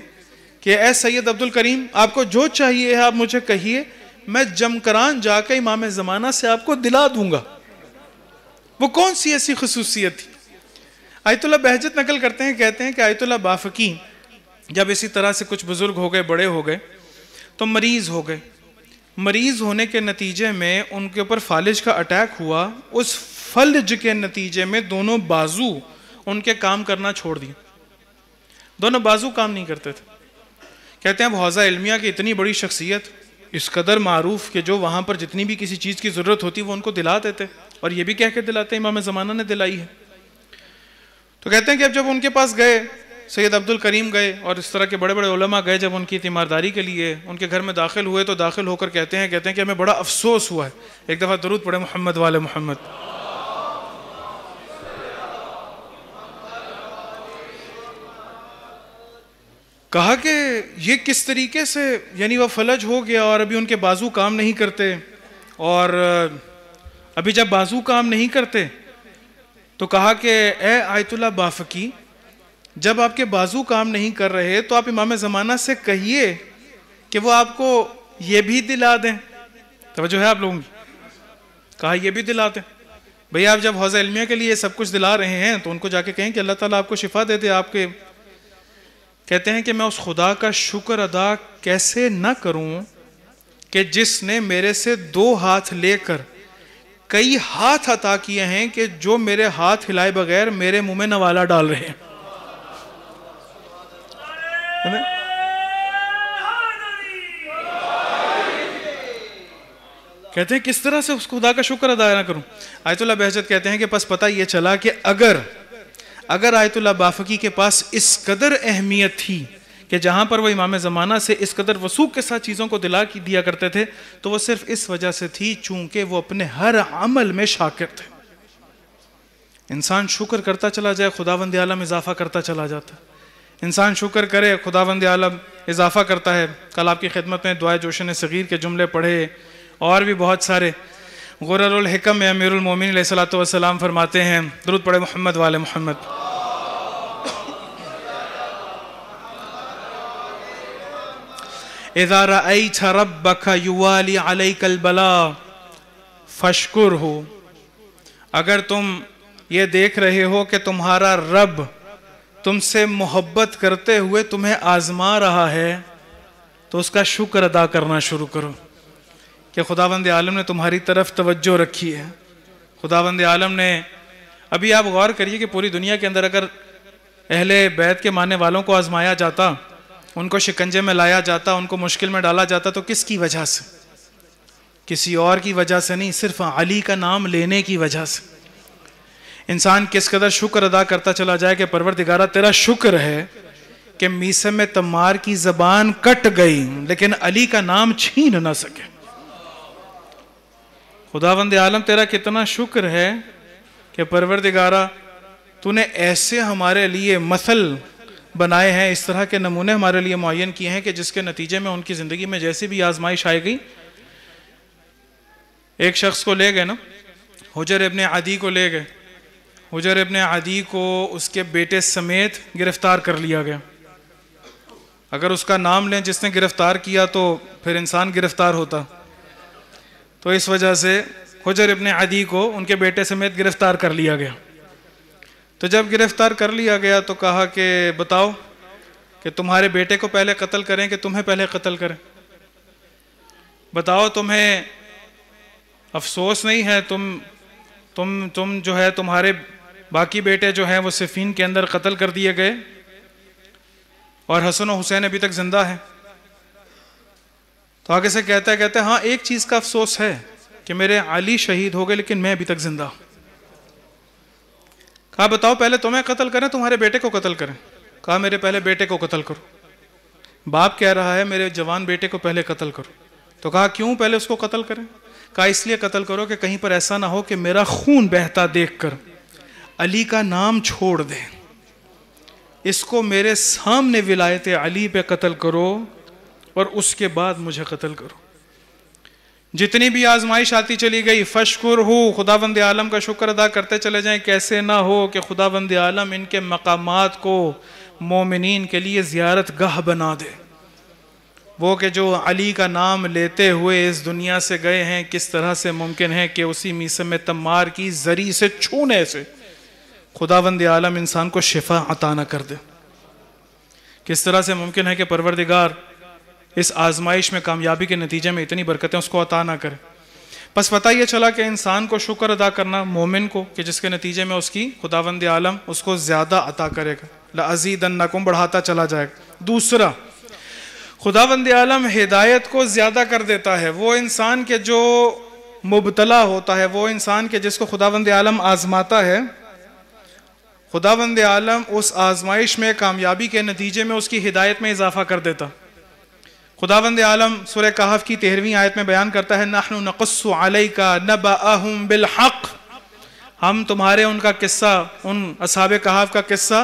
कि ए सैयद अब्दुल करीम आपको जो चाहिए है आप मुझे कहिए मैं जमकरान जाकर इमाम ज़माना से आपको दिला दूंगा वो कौन सी ऐसी खसूसियत थी आयतुल्ला बहजत नकल करते हैं कहते हैं कि आयतुल्ला बाफकी जब इसी तरह से कुछ बुज़ुर्ग हो गए बड़े हो गए तो मरीज़ हो गए मरीज़ होने के नतीजे में उनके ऊपर फालिज का अटैक हुआ उस फलज के नतीजे में दोनों बाजू उनके काम करना छोड़ दिए दोनों बाजू काम नहीं करते थे कहते हैं अब हौज़ा इलमिया की इतनी बड़ी शख्सियत इस कदर मारूफ कि जो वहाँ पर जितनी भी किसी चीज़ की ज़रूरत होती वो उनको दिला देते और ये भी कह के दिलाते इमाम ज़माना ने दिलाई है तो कहते हैं कि अब जब उनके पास गए सैयद अब्दुल करीम गए और इस तरह के बड़े बड़े उलमा गए जब उनकी तीमारदारी के लिए उनके घर में दाखिल हुए तो दाखिल होकर कहते हैं कहते हैं कि हमें बड़ा अफसोस हुआ है एक दफ़ा दरुद पड़े मोहम्मद वाले मोहम्मद कहा कि ये किस तरीके से यानी वह फलज हो गया और अभी उनके बाजू काम नहीं करते और अभी जब बाजू काम नहीं करते तो कहा कि ए आयतुल्ला बाफकी जब आपके बाजू काम नहीं कर रहे तो आप इमाम ज़माना से कहिए कि वो आपको ये भी दिला दें तो है आप लोगों की कहा ये भी दिला दें भैया आप जब हौज़ इलमिया के लिए सब कुछ दिला रहे हैं तो उनको जाके कहें कि अल्लाह ताला आपको शिफा दे दे आपके कहते हैं कि मैं उस खुदा का शुक्र अदा कैसे न करूं कि जिसने मेरे से दो हाथ लेकर कई हाथ अता किए हैं कि जो मेरे हाथ हिलाए बगैर मेरे मुंह में नवाला डाल रहे हैं कहते हैं किस तरह से उस खुदा का शुक्र अदा ना करूं आयतुल्ला बहजत कहते हैं कि बस पता ये चला कि अगर अगर आयतुल्ला बाफकी के पास इस कदर अहमियत थी कि जहाँ पर वो इमाम ज़माना से इस कदर वसूख के साथ चीज़ों को दिला की दिया करते थे तो वो सिर्फ इस वजह से थी चूँकि वो अपने हर अमल में शाकिर थे इंसान शुक्र करता चला जाए खुदावंद आलम इजाफा करता चला जाता इंसान शुक्र करे खुदावंद आलम इजाफा करता है कल आपकी खिदमत में दुआ जोशन सग़ीर के जुमले पढ़े और भी बहुत सारे गुररकम अमीर अमीरमिन सलाम फरमाते हैं दरुद पड़े मोहम्मद वाले मोहम्मद कल बला फशकुर हो अगर तुम ये देख रहे हो कि तुम्हारा रब तुमसे मोहब्बत करते हुए तुम्हें आजमा रहा है तो उसका शुक्र अदा करना शुरू करो कि खुदावंद आलम ने तुम्हारी तरफ तवज्जो रखी है खुदावंद आलम ने अभी आप गौर करिए कि पूरी दुनिया के अंदर अगर अहले बैत के मानने वालों को आजमाया जाता उनको शिकंजे में लाया जाता उनको मुश्किल में डाला जाता तो किसकी वजह से किसी और की वजह से नहीं सिर्फ अली का नाम लेने की वजह से इंसान किस कदर शुक्र अदा करता चला जाए कि परवरदिगारा तेरा शुक्र है कि मीसम तमार की जबान कट गई लेकिन अली का नाम छीन ना सके खुदावंद आलम तेरा कितना शुक्र है कि परवरदिगारा तूने ऐसे हमारे लिए मसल बनाए हैं इस तरह के नमूने हमारे लिए मुन किए हैं कि जिसके नतीजे में उनकी ज़िंदगी में जैसी भी आजमाइश आई गई एक शख्स को ले गए ना हुजर इबन आदि को ले गए हुजर इबन आदि को उसके बेटे समेत गिरफ़्तार कर लिया गया अगर उसका नाम लें जिसने गिरफ़्तार किया तो फिर इंसान गिरफ़्तार होता तो इस वजह से हजर इबन अदी को उनके बेटे समेत गिरफ्तार कर लिया गया तो जब गिरफ्तार कर लिया गया तो कहा कि बताओ कि तुम्हारे बेटे को पहले कत्ल करें कि तुम्हें पहले कत्ल करें बताओ तुम्हें अफसोस नहीं है तुम तुम तुम जो है तुम्हारे बाकी बेटे जो हैं वो सिफीन के अंदर कत्ल कर दिए गए और हसन हुसैन अभी तक ज़िंदा है तो आगे से कहता है कहते हाँ एक चीज का अफसोस है कि मेरे अली शहीद हो गए लेकिन मैं अभी तक जिंदा कहा बताओ पहले तुम्हें कत्ल करें तुम्हारे बेटे को कत्ल करें कहा मेरे पहले बेटे को कत्ल करो बाप कह रहा है मेरे जवान बेटे को पहले कत्ल करो तो कहा क्यों पहले उसको कत्ल करें कहा इसलिए कत्ल करो कि कहीं पर ऐसा ना हो कि मेरा खून बहता देखकर अली का नाम छोड़ दें इसको मेरे सामने विलायत अली पे कत्ल करो और उसके बाद मुझे कत्ल करो जितनी भी आजमाइश आती चली गई फशकुर हो खुदा बंद आलम का शुक्र अदा करते चले जाएं कैसे ना हो कि खुदा बंद आलम इनके मकाम को मोमिन के लिए ज़्यारत गह बना दे वो कि जो अली का नाम लेते हुए इस दुनिया से गए हैं किस तरह से मुमकिन है कि उसी मीसम तमार की जरी से छूने से खुदा बंद आलम इंसान को शिफा अताना कर दे किस तरह से मुमकिन है कि परवरदिगार इस आजमाइश में कामयाबी के नतीजे में इतनी बरकतें उसको अता ना करें बस पता यह चला कि इंसान को शुक्र अदा करना मोमिन को कि जिसके नतीजे में उसकी खुदावंद आलम उसको ज़्यादा अता करेगा लजीद नकुम बढ़ाता चला जाएगा दूसरा खुदावंद आलम हिदायत को ज़्यादा कर देता है वो इंसान के जो मुबतला होता है वो इंसान के जिसको खुदावंद आलम आजमाता है खुदावंद आलम उस आजमाइश में कामयाबी के नतीजे में उसकी हिदायत में इजाफा कर देता खुदावंद आलम सुर कहाफ की तेरहवीं आयत में बयान करता है नहनु नकस्सु का नब अहम हक हम तुम्हारे उनका किस्सा उन असाब कहाफ का किस्सा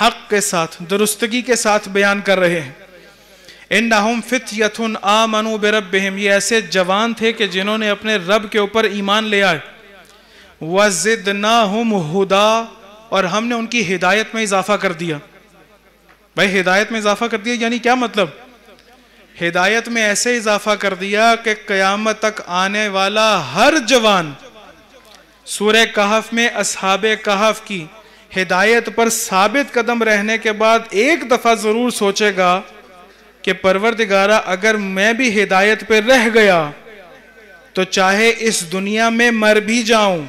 हक के साथ दुरुस्तगी के साथ बयान कर रहे हैं इन नाहम फित यथुन आ मनु बेरब बेहम ये ऐसे जवान थे कि जिन्होंने अपने रब के ऊपर ईमान ले आए वजिद ना हम हुदा और हमने उनकी हिदायत में इजाफा कर दिया भाई हिदायत में इजाफा कर दिया यानी क्या मतलब हिदायत में ऐसे इजाफा कर दिया कि क़यामत तक आने वाला हर जवान सूर्य कहफ में असहाब कहफ की हिदायत पर साबित कदम रहने के बाद एक दफ़ा ज़रूर सोचेगा कि परवरदिगारा अगर मैं भी हिदायत पर रह गया तो चाहे इस दुनिया में मर भी जाऊं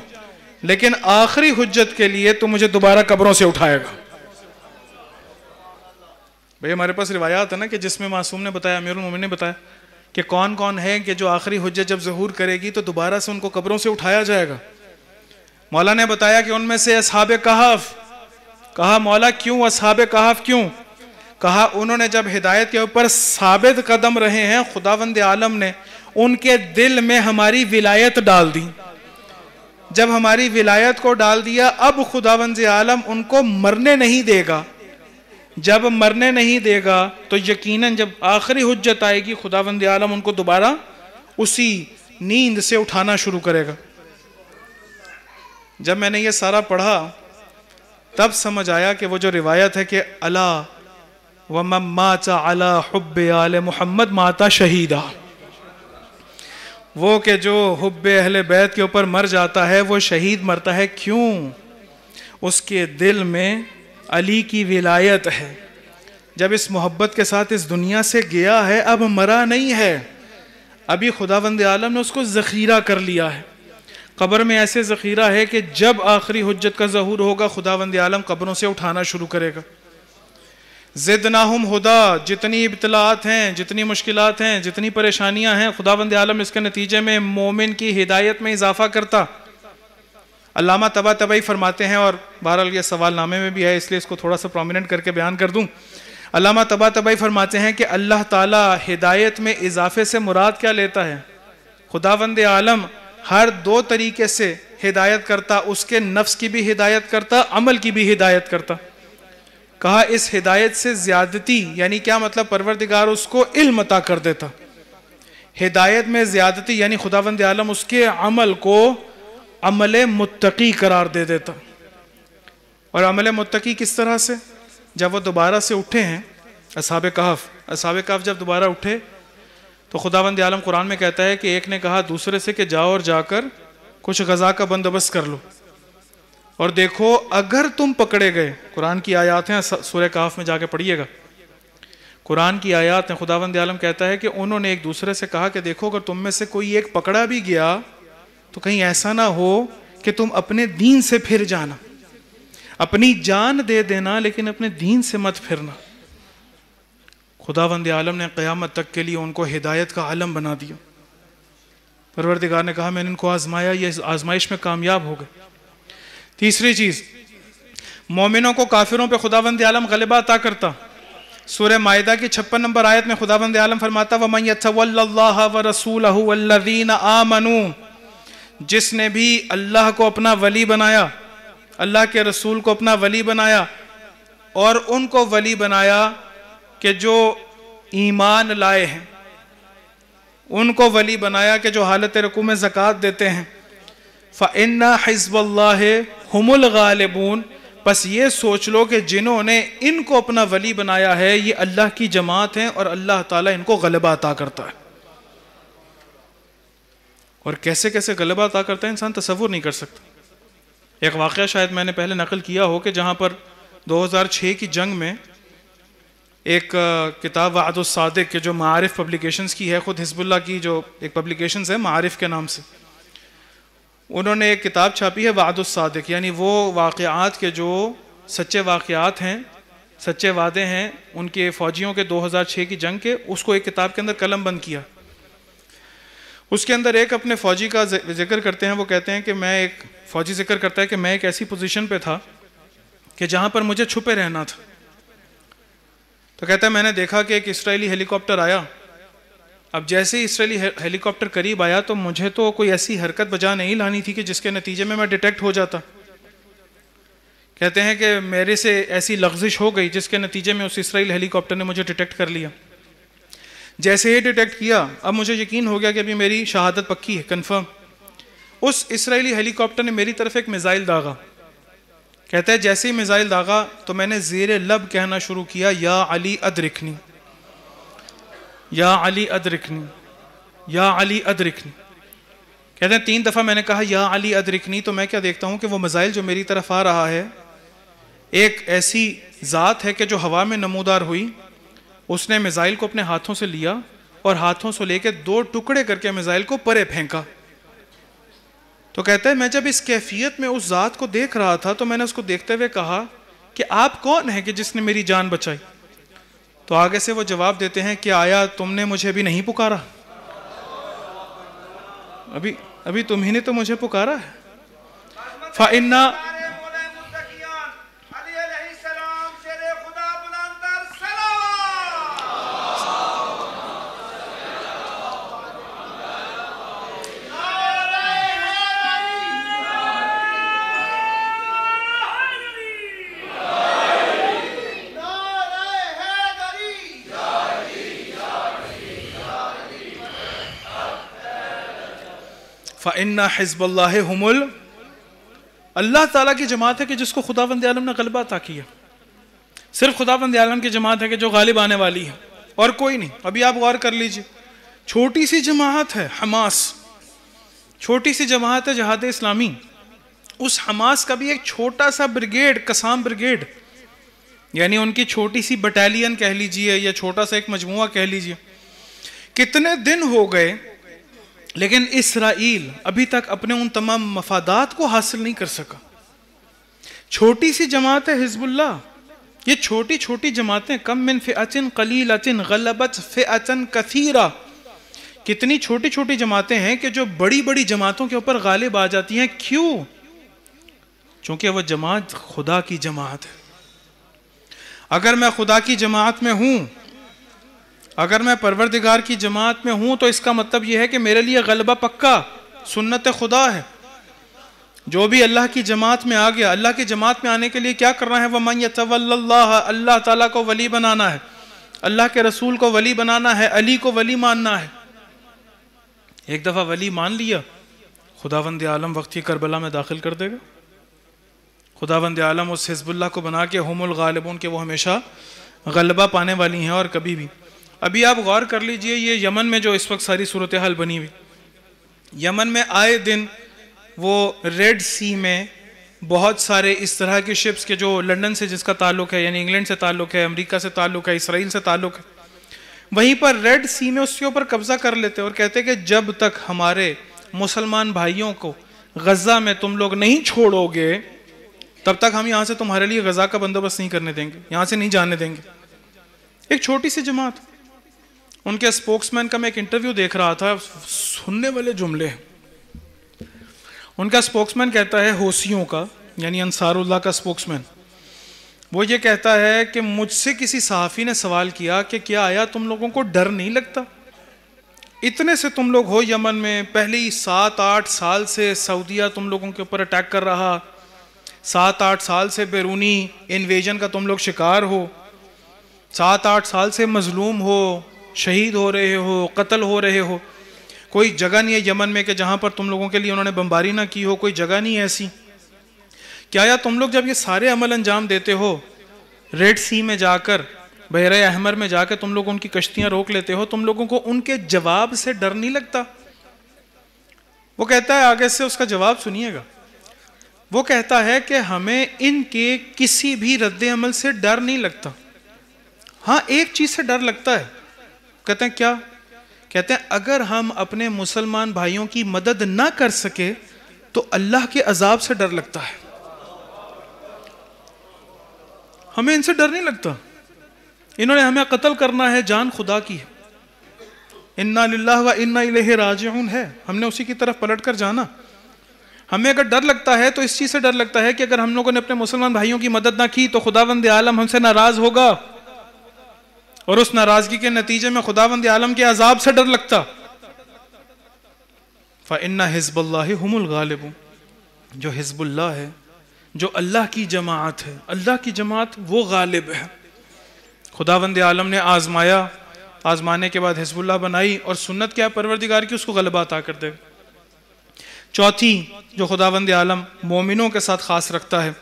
लेकिन आखिरी हजत के लिए तो मुझे दोबारा कब्रों से उठाएगा भाई हमारे पास रिवायात है ना कि जिसमें मासूम ने बताया अमीर उमिन ने बताया कि कौन कौन है कि जो आखिरी हजत जब जहूर करेगी तो दोबारा से उनको कब्रों से उठाया जाएगा मौला ने बताया कि उनमें से असहाब कहाफ कहा मौला क्यों असहाब कहाफ क्यों कहा उन्होंने जब हिदायत के ऊपर साबित कदम रहे हैं खुदावंद आलम ने उनके दिल में हमारी विलायत डाल दी जब हमारी विलायत को डाल दिया अब खुदावंद आलम उनको मरने नहीं देगा जब मरने नहीं देगा तो यकीनन जब आखिरी हजत आएगी खुदा बंद आलम उनको दोबारा उसी नींद से उठाना शुरू करेगा जब मैंने ये सारा पढ़ा तब समझ आया कि वो जो रिवायत है कि अला व माचा अला हब्ब आल मोहम्मद माता शहीदा वो के जो हब्ब अहल बैत के ऊपर मर जाता है वो शहीद मरता है क्यों उसके दिल में अली की विलायत है जब इस मोहब्बत के साथ इस दुनिया से गया है अब मरा नहीं है अभी खुदा वंद आलम ने उसको ज़ख़ीरा कर लिया है कब्र में ऐसे ज़ख़ीरा है कि जब आखिरी हजत का जहूर होगा खुदा वंद आलम कब्रों से उठाना शुरू करेगा ज़िद ना हम हदा जितनी इबतलात हैं जितनी मुश्किल हैं जितनी परेशानियाँ हैं खुदावंद आलम इसके नतीजे में मोमिन की हिदायत में इजाफ़ा करता अलामा तबा तबाही फरमाते हैं और बहरहाल ये सवाल नामे में भी है इसलिए इसको थोड़ा सा प्रोमिनेंट करके बयान कर दूँ अलामा तबा तबाही फरमाते हैं कि अल्लाह ताला हिदायत में इजाफे से मुराद क्या लेता है खुदावंद आलम हर दो तरीके से हिदायत करता उसके नफ्स की भी हिदायत करता अमल की भी हिदायत करता कहा इस हिदायत से ज्यादती यानी क्या मतलब परवरदिगार उसको इल्म अता कर देता हिदायत में ज्यादती यानी खुदावंद आलम उसके अमल को अमल मुतकी करार दे देता और अमल मुतकी किस तरह से जब वो दोबारा से उठे हैं असाब कहफ असाब कहफ जब दोबारा उठे तो खुदाबंद आलम कुरान में कहता है कि एक ने कहा दूसरे से कि जाओ और जाकर कुछ गज़ा का बंदोबस्त कर लो और देखो अगर तुम पकड़े गए कुरान की आयात हैं सूर्य काफ में जाके पढ़िएगा कुरान की आयात हैं खुदाबंद आलम कहता है कि उन्होंने एक दूसरे से कहा कि देखो अगर तुम में से कोई एक पकड़ा भी गया तो कहीं ऐसा ना हो कि तुम अपने दीन से फिर जाना अपनी जान दे देना लेकिन अपने दीन से मत फिरना खुदा वंद आलम ने क्यामत तक के लिए उनको हिदायत का आलम बना दिया परवरदिगार ने कहा मैंने इनको आजमाया ये आजमाइश में कामयाब हो गए तीसरी चीज़ मोमिनों को काफिरों पे बंद आलम गलबा अता करता सूर्य मायदा की छप्पन नंबर आयत में खुदा बंद आलम फरमाता वमैत व रसूल आमनू जिसने भी अल्लाह को अपना वली बनाया अल्लाह के रसूल को अपना वली बनाया और उनको वली बनाया कि जो ईमान लाए हैं उनको वली बनाया कि जो हालत रकू में ज़क़़त देते हैं फ़न्ना हिजबल्ला गालिबून बस ये सोच लो कि जिन्होंने इनको अपना वली बनाया है ये अल्लाह की जमात हैं और अल्लाह ताला इनको गलबा अता करता है और कैसे कैसे गलबा अदा करता है इंसान तस्वुर नहीं कर सकता एक वाक़ शायद मैंने पहले नकल किया हो कि जहाँ पर 2006 की जंग में एक किताब वादुसादिक के जो मारफ पब्लिकेशंस की है ख़ुद हिजबुल्ला की जो एक पब्लिकेशंस है मारफ के नाम से उन्होंने एक किताब छापी है वादुसादिक यानी वो वाक़ात के जो सच्चे वाक़ात हैं सच्चे वादे हैं उनके फ़ौजियों के 2006 की जंग के उसको एक किताब के अंदर कलम बंद किया उसके अंदर एक अपने फौजी का जिक्र करते हैं वो कहते हैं कि मैं एक फौजी जिक्र करता है कि मैं एक ऐसी पोजीशन पे था कि जहाँ पर मुझे छुपे रहना था तो कहता है मैंने देखा कि एक इसराइली हेलीकॉप्टर आया अब जैसे ही इसराइली हेलीकॉप्टर करीब आया तो मुझे तो कोई ऐसी हरकत बजा नहीं लानी थी कि जिसके नतीजे में मैं डिटेक्ट हो जाता कहते हैं कि मेरे से ऐसी लफ्जिश हो गई जिसके नतीजे में उस इसराइल हेलीकॉप्टर ने मुझे डिटेक्ट कर लिया जैसे ही डिटेक्ट किया अब मुझे यकीन हो गया कि अभी मेरी शहादत पक्की है कन्फर्म उस इसराइली हेलीकॉप्टर ने मेरी तरफ एक मिज़ाइल दागा कहता है जैसे ही मिज़ाइल दागा तो मैंने जेर लब कहना शुरू किया या अली अदरिकनी या अली अदरिकनी या अली अदरिकनी कहते हैं तीन दफ़ा मैंने कहा या अली अदरिकनी तो मैं क्या देखता हूँ कि वो मिज़ाइल जो मेरी तरफ आ रहा है एक ऐसी ज़ात है कि जो हवा में नमोदार हुई उसने मिसाइल को अपने हाथों से लिया और हाथों से लेकर दो टुकड़े करके मिसाइल को परे फेंका तो कहता है मैं जब इस कैफियत में उस ज़ात को देख रहा था तो मैंने उसको देखते हुए कहा कि आप कौन है कि जिसने मेरी जान बचाई तो आगे से वो जवाब देते हैं कि आया तुमने मुझे अभी नहीं पुकारा अभी अभी तुम्ही ने तो मुझे पुकारा है फाइन्ना फ़ाइन्ना हिजबल्ला हमल अल्लाह ताला की जमात है कि जिसको खुदा बंद आलम ने गलबा अता किया सिर्फ खुदा बंद आलम की जमात है कि जो गालिब आने वाली है और कोई नहीं अभी आप गौर कर लीजिए छोटी सी जमात है हमास छोटी सी जमात है जहाद इस्लामी उस हमास का भी एक छोटा सा ब्रिगेड कसाम ब्रिगेड यानी उनकी छोटी सी बटालियन कह लीजिए या छोटा सा एक मजमू कह लीजिए कितने दिन हो गए लेकिन इसराइल अभी तक अपने उन तमाम मफादात को हासिल नहीं कर सका छोटी सी जमात है हिजबुल्ला ये छोटी छोटी जमातें कम मिन अचिन कलील अचिन फे अचन कथीरा कितनी छोटी छोटी जमातें हैं कि जो बड़ी बड़ी जमातों के ऊपर गालिब आ जाती हैं क्यों क्योंकि वह जमात खुदा की जमात है अगर मैं खुदा की जमात में हूं अगर मैं परवरदिगार की जमात में हूँ तो इसका मतलब यह है कि मेरे लिए गलबा पक्का सुन्नत खुदा है जो भी अल्लाह की जमात में आ गया अल्लाह की जमात में आने के लिए क्या करना है मैं तवल्ला अल्लाह ताला को वली बनाना है अल्लाह के रसूल को वली बनाना है अली को वली मानना है एक दफ़ा वली मान लिया खुदावंद आलम वक्ती करबला में दाखिल कर देगा खुदावंद आलम उस हिजबुल्ला को बना के हमल के वो हमेशा गलबा पाने वाली हैं और कभी भी अभी आप गौर कर लीजिए ये यमन में जो इस वक्त सारी सूरत हाल बनी हुई यमन में आए दिन वो रेड सी में बहुत सारे इस तरह के शिप्स के जो लंदन से जिसका ताल्लुक है यानी इंग्लैंड से ताल्लुक है अमेरिका से ताल्लुक है इसराइल से ताल्लुक है वहीं पर रेड सी में उसके ऊपर कब्जा कर लेते और कहते कि जब तक हमारे मुसलमान भाइयों को गजा में तुम लोग नहीं छोड़ोगे तब तक हम यहाँ से तुम्हारे लिए गजा का बंदोबस्त नहीं करने देंगे यहाँ से नहीं जाने देंगे एक छोटी सी जमात उनके स्पोक्समैन का मैं एक इंटरव्यू देख रहा था सुनने वाले जुमले उनका स्पोक्समैन कहता है होशियों का यानी अंसारुल्लाह का स्पोक्समैन वो ये कहता है कि मुझसे किसी सहाफ़ी ने सवाल किया कि क्या आया तुम लोगों को डर नहीं लगता इतने से तुम लोग हो यमन में पहले ही सात आठ साल से सऊदिया तुम लोगों के ऊपर अटैक कर रहा सात आठ साल से बैरूनी इन्वेजन का तुम लोग शिकार हो सात आठ साल से मजलूम हो शहीद हो रहे हो कत्ल हो रहे हो कोई जगह नहीं है यमन में कि जहाँ पर तुम लोगों के लिए उन्होंने बमबारी ना की हो कोई जगह नहीं है ऐसी क्या या तुम लोग जब ये सारे अमल अंजाम देते हो रेड सी में जाकर बहर अहमर में जाकर तुम लोग उनकी कश्तियां रोक लेते हो तुम लोगों को उनके जवाब से डर नहीं लगता वो कहता है आगे से उसका जवाब सुनिएगा वो कहता है कि हमें इनके किसी भी रद्द अमल से डर नहीं लगता हाँ एक चीज से डर लगता है कहते हैं क्या कहते हैं अगर हम अपने मुसलमान भाइयों की मदद ना कर सके तो अल्लाह के अजाब से डर लगता है हमें इनसे डर नहीं लगता इन्होंने हमें कत्ल करना है जान खुदा की है इन्ना लाला व इन्ना इलेह राज है हमने उसी की तरफ पलट कर जाना हमें अगर डर लगता है तो इस चीज़ से डर लगता है कि अगर हम लोगों ने अपने मुसलमान भाइयों की मदद ना की तो खुदा आलम हमसे नाराज़ होगा और उस नाराजगी के नतीजे में खुदाबंद आलम के अजाब से डर लगता फ़न्ना हिजबल्ला हमल गालिब जो हिजबुल्ला है जो अल्लाह की जमात है अल्लाह की जमात वो गालिब है खुदावंद आलम ने आजमाया आजमाने के बाद हिजबुल्ला बनाई और सुन्नत क्या परवरदिगार की उसको गलबा अता कर दे चौथी जो बंद आलम मोमिनों के साथ खास रखता है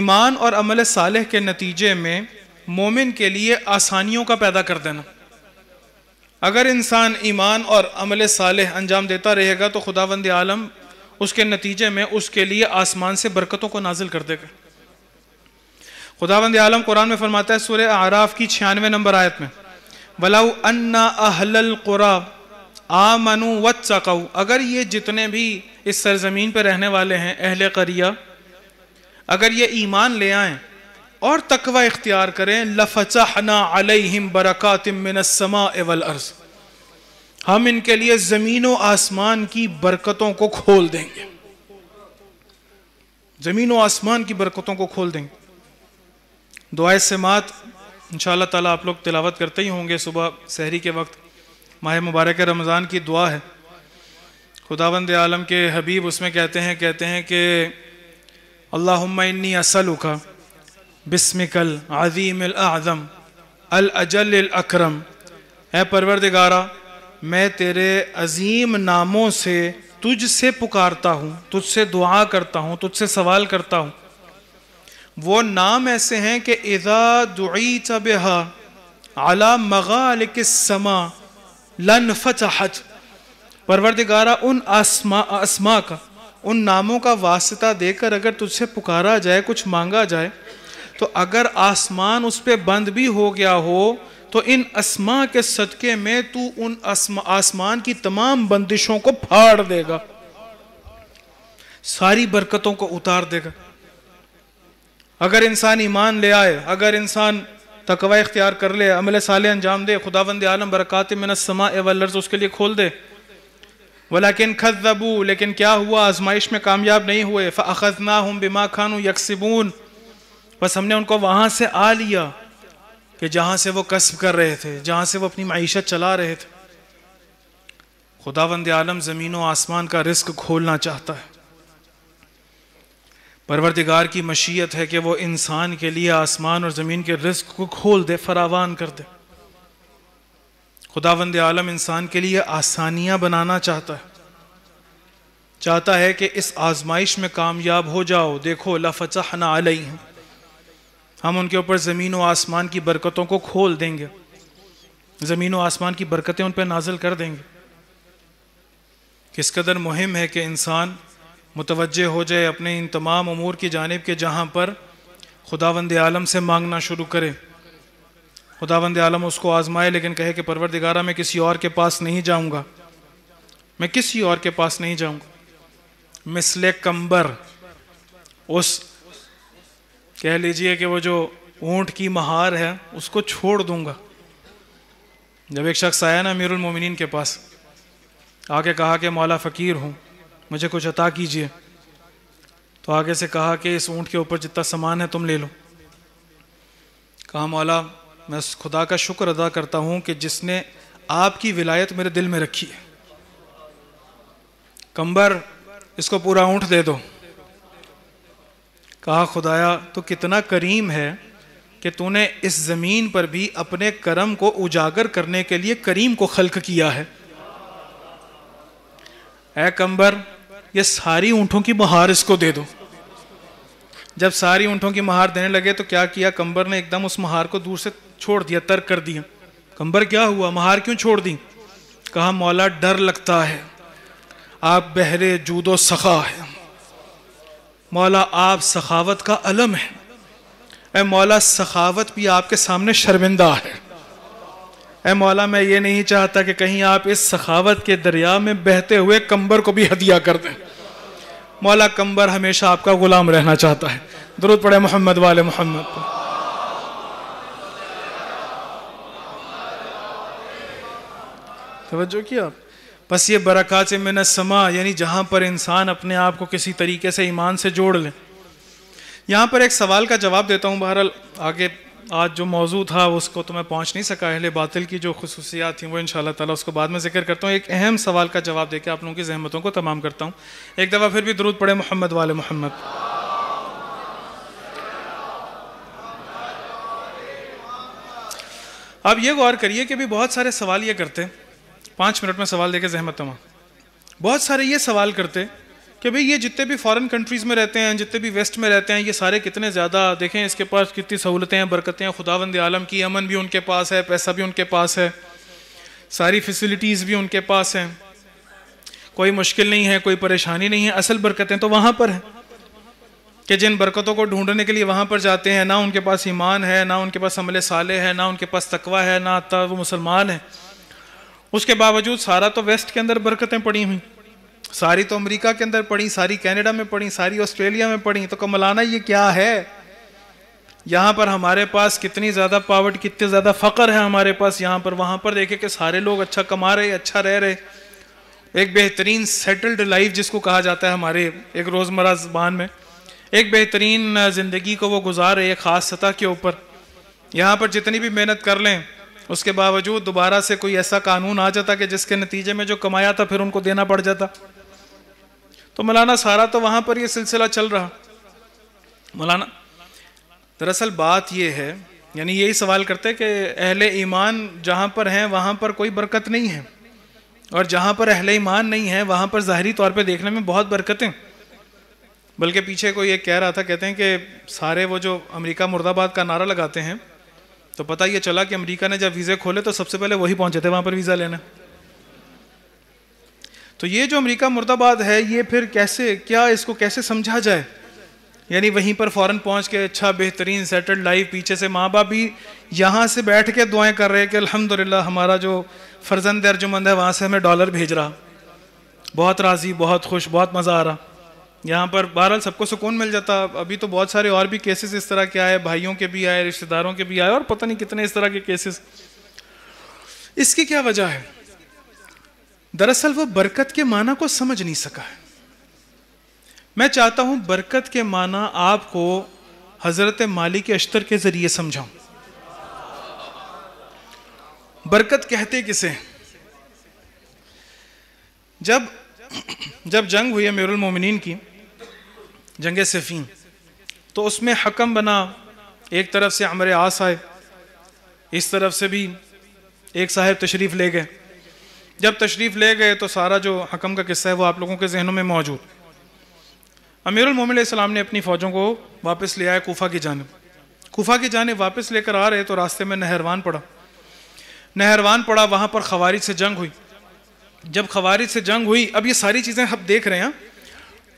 ईमान और अमल साले के नतीजे में मोमिन के लिए आसानियों का पैदा कर देना अगर इंसान ईमान और अमल साल अंजाम देता रहेगा तो खुदा बंद आलम उसके नतीजे में उसके लिए आसमान से बरकतों को नाजिल कर देगा खुदा बंद आलम कुरान में फरमाता है सुर आराफ की छियानवे नंबर आयत में बलाऊ अन्ना अहल कुरा आ मनु वत्सकऊ अगर ये जितने भी इस सरजमीन पर रहने वाले हैं अहल करिया अगर ये ईमान ले आएँ और तकवा इख्तियार करें लफचहना अलहिम अर्ज़ हम इनके लिए जमीन व आसमान की बरकतों को खोल देंगे व आसमान की बरकतों को खोल देंगे दुआ से मात इन ताला आप लोग तिलावत करते ही होंगे सुबह शहरी के वक्त माह मुबारक रमज़ान की दुआ है खुदाबंद आलम के हबीब उसमें कहते हैं कहते हैं कि अल्लाह इन्नी असल उखा बिस्मिकल अज़ीम आजम अल अजल अक्रम है परवरदिगारा मैं तेरे अजीम नामों से तुझसे पुकारता हूँ तुझसे दुआ करता हूँ तुझसे सवाल करता हूँ वो नाम ऐसे हैं कि इज़ा दुई चबहा आला मगाल समा लन फचहत परवरदिगारा उन आसमा आसमा का उन नामों का वास्ता देकर अगर तुझसे पुकारा जाए कुछ मांगा जाए तो अगर आसमान उस पर बंद भी हो गया हो तो इन आसमां के सदक़े में तू उन आसमान की तमाम बंदिशों को फाड़ देगा सारी बरकतों को उतार देगा अगर इंसान ईमान ले आए अगर इंसान तकवा इख्तियार कर ले अमल साल अंजाम दे खुदाबंद आलम बरक़ात मिनसमा लर्ज उसके लिए खोल दे वलाकिन खजबू लेकिन क्या हुआ आजमाइश में कामयाब नहीं हुए फ़ाखजना हूं बिमा खानू यकसिबून बस हमने उनको वहां से आ लिया कि जहां से वो कस्ब कर रहे थे जहां से वो अपनी मीशत चला रहे थे खुदा वंद आलम ज़मीन व आसमान का रिस्क खोलना चाहता है परवरदिगार की मशीयत है कि वो इंसान के लिए आसमान और ज़मीन के रिस्क को खोल दे फरावान कर दे खुदा वंद आलम इंसान के लिए आसानियाँ बनाना चाहता है चाहता है कि इस आजमाइश में कामयाब हो जाओ देखो लफ हना आलई हैं हम उनके ऊपर ज़मीन व आसमान की बरकतों को खोल देंगे ज़मीन व आसमान की बरकतें उन पर नाजिल कर देंगे किस कदर मुहिम है कि इंसान मुतवजह हो जाए अपने इन तमाम अमूर की जानब के जहाँ पर खुदावंद आलम से मांगना शुरू करे खुदावंद आलम उसको आजमाए लेकिन कहे कि परवरदिगारा मैं किसी और के पास नहीं जाऊँगा मैं किसी और के पास नहीं जाऊँगा मिसले कम्बर उस कह लीजिए कि वो जो ऊँट की महार है उसको छोड़ दूंगा जब एक शख्स आया ना अमीरुल मोमिनीन के पास आके कहा कि मौला फ़कीर हूँ मुझे कुछ अता कीजिए तो आगे से कहा कि इस ऊँट के ऊपर जितना सामान है तुम ले लो कहा मौला मैं खुदा का शुक्र अदा करता हूँ कि जिसने आपकी विलायत मेरे दिल में रखी है कंबर इसको पूरा ऊँट दे दो कहा खुदाया तो कितना करीम है कि तूने इस ज़मीन पर भी अपने कर्म को उजागर करने के लिए करीम को खल्क किया है ए कंबर ये सारी ऊँटों की महार इसको दे दो जब सारी ऊँटों की महार देने लगे तो क्या किया कंबर ने एकदम उस महार को दूर से छोड़ दिया तर्क कर दिया कंबर क्या हुआ महार क्यों छोड़ दी कहा मौला डर लगता है आप बहरे जूदो सखा है मौला आप सखावत का अलम है ए मौला सखावत भी आपके सामने शर्मिंदा है ए मौला मैं ये नहीं चाहता कि कहीं आप इस सखावत के दरिया में बहते हुए कंबर को भी हदिया कर दें मौला कंबर हमेशा आपका गुलाम रहना चाहता है दुरुद पड़े मोहम्मद वाले मोहम्मद पर तवज्जो किया बस ये बरक़ात मैन समा यानी जहाँ पर इंसान अपने आप को किसी तरीके से ईमान से जोड़ लें यहाँ पर एक सवाल का जवाब देता हूँ बहरहाल आगे आज जो मौजू था उसको तो मैं पहुँच नहीं सका अहले बातिल की जो खसूसियात थी वो इन ताला उसको बाद में जिक्र करता हूँ एक अहम सवाल का जवाब देकर आप लोगों की जहमतों को तमाम करता हूँ एक दफ़ा फिर भी दरूद पड़े मोहम्मद वाले मोहम्मद अब ये गौर करिए कि भी बहुत सारे सवाल ये करते हैं पाँच मिनट में सवाल देके जहमत तमा बहुत सारे ये सवाल करते कि भाई ये जितने भी फॉरेन कंट्रीज़ में रहते हैं जितने भी वेस्ट में रहते हैं ये सारे कितने ज़्यादा देखें इसके पास कितनी सहूलतें हैं बरकतें हैं खुदावंद आलम की अमन भी उनके पास है पैसा भी उनके पास है सारी फैसिलिटीज़ भी उनके पास हैं कोई मुश्किल नहीं है कोई परेशानी नहीं है असल बरकतें तो वहाँ पर हैं कि जिन बरकतों को ढूंढने के लिए वहाँ पर जाते हैं ना उनके पास ईमान है ना उनके पास अमल साले हैं ना उनके पास तकवा है ना तब वो मुसलमान हैं उसके बावजूद सारा तो वेस्ट के अंदर बरकतें पड़ी हुई सारी तो अमेरिका के अंदर पड़ी सारी कनाडा में पड़ी सारी ऑस्ट्रेलिया में पड़ी तो कमलाना ये क्या है यहाँ पर हमारे पास कितनी ज़्यादा पावर्ट कितने ज़्यादा फ़कर है हमारे पास यहाँ पर वहाँ पर देखे कि सारे लोग अच्छा कमा रहे अच्छा रह रहे एक बेहतरीन सेटल्ड लाइफ जिसको कहा जाता है हमारे एक रोज़मर्रा जबान में एक बेहतरीन ज़िंदगी को वो गुजार रहे ख़ास सतह के ऊपर यहाँ पर जितनी भी मेहनत कर लें उसके बावजूद दोबारा से कोई ऐसा कानून आ जाता कि जिसके नतीजे में जो कमाया था फिर उनको देना पड़ जाता तो मौलाना सारा तो वहां पर यह सिलसिला चल रहा मौलाना दरअसल बात यह है यानी यही सवाल करते कि अहले ईमान जहाँ पर हैं वहाँ पर कोई बरकत नहीं है और जहाँ पर अहले ईमान नहीं है वहाँ पर ज़ाहरी तौर पे देखने में बहुत बरकतें बल्कि पीछे कोई ये कह रहा था कहते हैं कि सारे वो जो अमेरिका मुर्दाबाद का नारा लगाते हैं तो पता ये चला कि अमेरिका ने जब वीज़े खोले तो सबसे पहले वही पहुंचे थे वहाँ पर वीज़ा लेने तो ये जो अमेरिका मुर्दाबाद है ये फिर कैसे क्या इसको कैसे समझा जाए यानी वहीं पर फ़ौरन पहुंच के अच्छा बेहतरीन सेटल्ड लाइफ पीछे से माँ बाप भी यहाँ से बैठ के दुआएं कर रहे हैं कि अल्हम्दुलिल्लाह हमारा जो फर्जंद अर्जुमंद है वहाँ से हमें डॉलर भेज रहा बहुत राज़ी बहुत खुश बहुत मज़ा आ रहा यहाँ पर बहरहाल सबको सुकून मिल जाता अभी तो बहुत सारे और भी केसेस इस तरह के आए भाइयों के भी आए रिश्तेदारों के भी आए और पता नहीं कितने इस तरह के केसेस इसकी क्या वजह है दरअसल वो बरकत के माना को समझ नहीं सका है मैं चाहता हूं बरकत के माना आपको हजरत मालिक अश्तर के जरिए समझाऊं बरकत कहते किसे जब जब जंग हुई है मेरुल मोमिन की जंग सफ़ीन तो उसमें हकम बना एक तरफ से अमर आस आए इस तरफ से भी एक साहेब तशरीफ़ ले गए जब तशरीफ़ ले गए तो सारा जो हकम का किस्सा है वो आप लोगों के जहनों में मौजूद अमीरमिनम ने अपनी फ़ौजों को वापस ले आया कोफा की जानब कोफा की जानब वापस लेकर आ रहे तो रास्ते में नहरवान पड़ा नहरवान पड़ा वहाँ पर खवारिज से जंग हुई जब खवारिज से जंग हुई अब ये सारी चीज़ें हम देख रहे हैं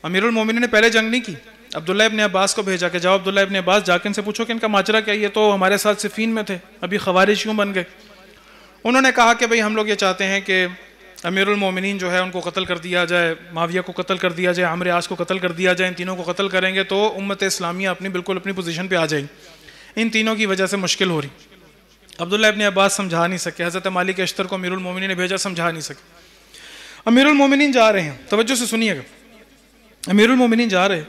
अमीरुल मोमिन ने पहले जंग नहीं की अब्दुल्ला इबन अब्बास को भेजा कि जाओ अब्दुल्ला इबन अब्बास जाके इनसे पूछो कि इनका माजरा क्या ये तो हमारे साथ सिफीन में थे अभी खवारिश क्यों बन गए उन्होंने कहा कि भाई हम लोग ये चाहते हैं कि अमीरुल मोमिनीन जो है उनको कत्ल कर दिया जाए माविया को कत्ल कर दिया जाए आमर आस को कत्ल कर दिया जाए इन तीनों को कत्ल करेंगे तो उम्मत इस्लामिया अपनी बिल्कुल अपनी पोजीशन पे आ जाएगी इन तीनों की वजह से मुश्किल हो रही अब्दुल्ला इबन अब्बास समझा नहीं सके हज़रत मालिक अश्तर को अमीरुल मोमिनीन ने भेजा समझा नहीं सके अमीरुल मोमिनीन जा रहे हैं तवज्जो से सुनिएगा अमीरमिन जा रहे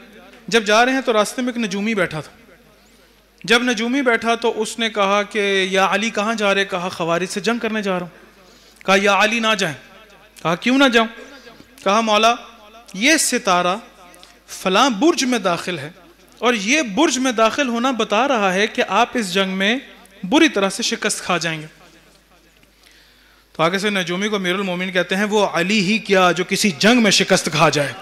जब जा रहे हैं तो रास्ते में एक नजूमी बैठा था जब नजूमी बैठा तो उसने कहा कि या अली कहाँ जा रहे कहा खवारिज से जंग करने जा रहा हूँ कहा या अली ना जाए कहा क्यों ना जाऊँ कहा मौला ये सितारा फलां बुर्ज में दाखिल है और ये बुर्ज में दाखिल होना बता रहा है कि आप इस जंग में बुरी तरह से शिकस्त खा जाएंगे तो आगे से नजूमी को मीरुल मोमिन कहते हैं वो अली ही क्या जो किसी जंग में शिकस्त खा जाए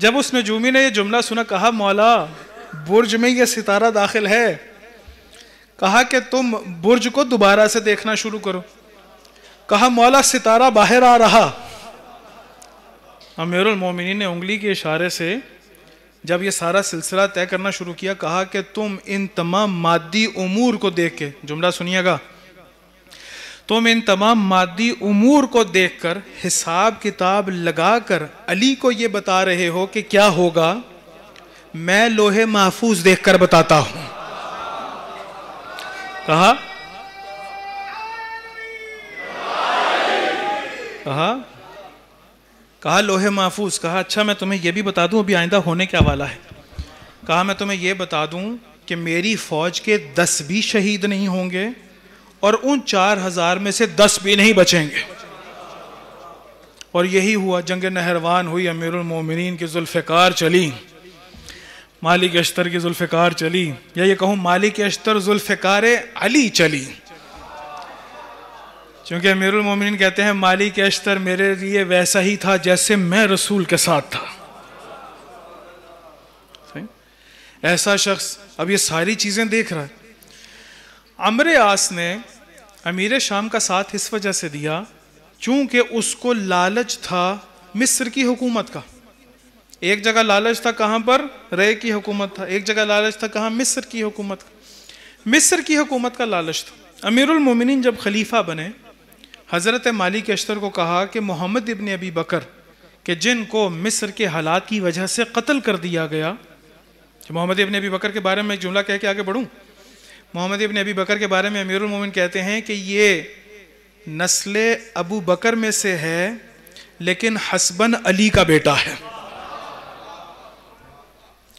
जब उस नजूमी ने यह जुमला सुना कहा मौला बुर्ज में यह सितारा दाखिल है कहा कि तुम बुर्ज को दोबारा से देखना शुरू करो कहा मौला सितारा बाहर आ रहा अमीरुल मोमिनी ने उंगली के इशारे से जब यह सारा सिलसिला तय करना शुरू किया कहा कि तुम इन तमाम मादी उमूर को देख के जुमला सुनिएगा तुम तो इन तमाम मादी उमूर को देखकर हिसाब किताब लगाकर अली को ये बता रहे हो कि क्या होगा मैं लोहे महफूज देखकर बताता हूं कहा कहा कहा लोहे महफूज कहा अच्छा मैं तुम्हें यह भी बता दूं अभी आइंदा होने क्या वाला है कहा मैं तुम्हें यह बता दूं कि मेरी फौज के दस भी शहीद नहीं होंगे और उन चार हजार में से दस भी नहीं बचेंगे और यही हुआ जंग नहरवान हुई अमीरमिन की जुल्फ़ार चली मालिक अश्तर की जुल्फ़ार चली या ये कहूँ मालिक अश्तर जुल्फ़ार अली चली क्योंकि अमीरमिन कहते हैं मालिक अश्तर मेरे लिए वैसा ही था जैसे मैं रसूल के साथ था ऐसा शख्स अब ये सारी चीज़ें देख रहा है अमर आस ने अमीर शाम का साथ इस वजह से दिया चूंकि उसको लालच था मिस्र की हुकूमत का एक जगह लालच था कहाँ पर रे की हुकूमत था एक जगह लालच था कहाँ मिस्र की हुकूमत का मिस्र की हुकूमत का लालच था अमीरुल मोमिनीन जब खलीफा बने हज़रत मालिक अश्तर को कहा कि मोहम्मद इबन अबी बकर के जिनको मिस्र के हालात की वजह से कत्ल कर दिया गया मोहम्मद इबन अबी बकर के बारे में एक जुमला कह के आगे बढ़ूँ मोहम्मद इबन अबी बकर के बारे में अमीरुल मोमिन कहते हैं कि ये नस्ल अबू बकर में से है लेकिन हसबन अली का बेटा है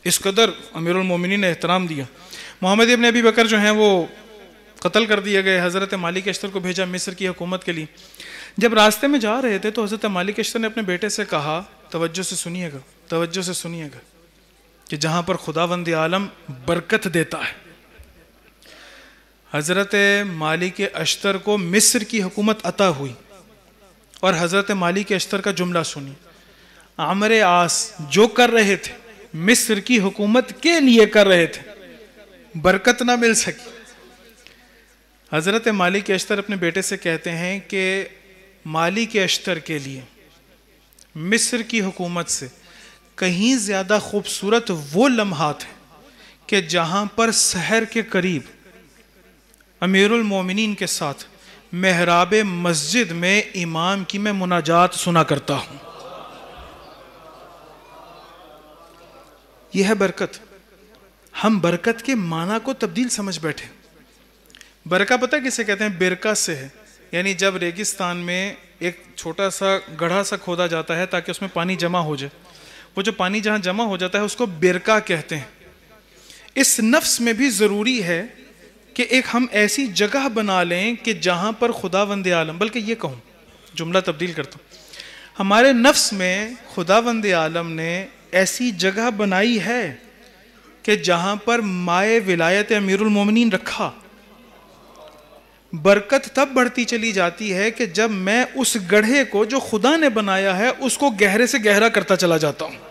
इस कदर अमीरुल मोमिन ने एहतराम दिया मोहम्मद इबन अबी बकर जो हैं वो कत्ल कर दिए गए हज़रत मालिक अश्तर को भेजा मिस्र की हुकूमत के लिए जब रास्ते में जा रहे थे तो हज़रत मालिक अश्तर ने अपने बेटे से कहा तवज्जो से सुनिएगा तवज्जो से सुनिएगा कि जहाँ पर खुदावंद आलम बरकत देता है हज़रत मालिक अश्तर को मिस्र की हुकूमत अता हुई और हज़रत मालिक अश्तर का जुमला सुनी आमर आस जो कर रहे थे मिस्र की हुकूमत के लिए कर रहे थे बरकत ना मिल सकी हज़रत मालिक अश्तर अपने बेटे से कहते हैं कि मालिक अश्तर के लिए मिस्र की हुकूमत से कहीं ज़्यादा खूबसूरत वो लम्हात हैं कि जहाँ पर शहर के करीब अमीरमिन के साथ महराब मस्जिद में इमाम की मैं मुनाजात सुना करता हूँ यह है बरकत हम बरकत के माना को तब्दील समझ बैठे बरका पता किसे कहते हैं बिरका से है यानी जब रेगिस्तान में एक छोटा सा गढ़ा सा खोदा जाता है ताकि उसमें पानी जमा हो जाए वो जो पानी जहाँ जमा हो जाता है उसको बिरका कहते हैं इस नफ्स में भी ज़रूरी है कि एक हम ऐसी जगह बना लें कि जहाँ पर खुदा वंद आलम बल्कि ये कहूँ जुमला तब्दील करता हूँ हमारे नफ्स में खुदा वंद आलम ने ऐसी जगह बनाई है कि जहाँ पर माए विलायत अमीरमिन रखा बरकत तब बढ़ती चली जाती है कि जब मैं उस गढ़े को जो खुदा ने बनाया है उसको गहरे से गहरा करता चला जाता हूं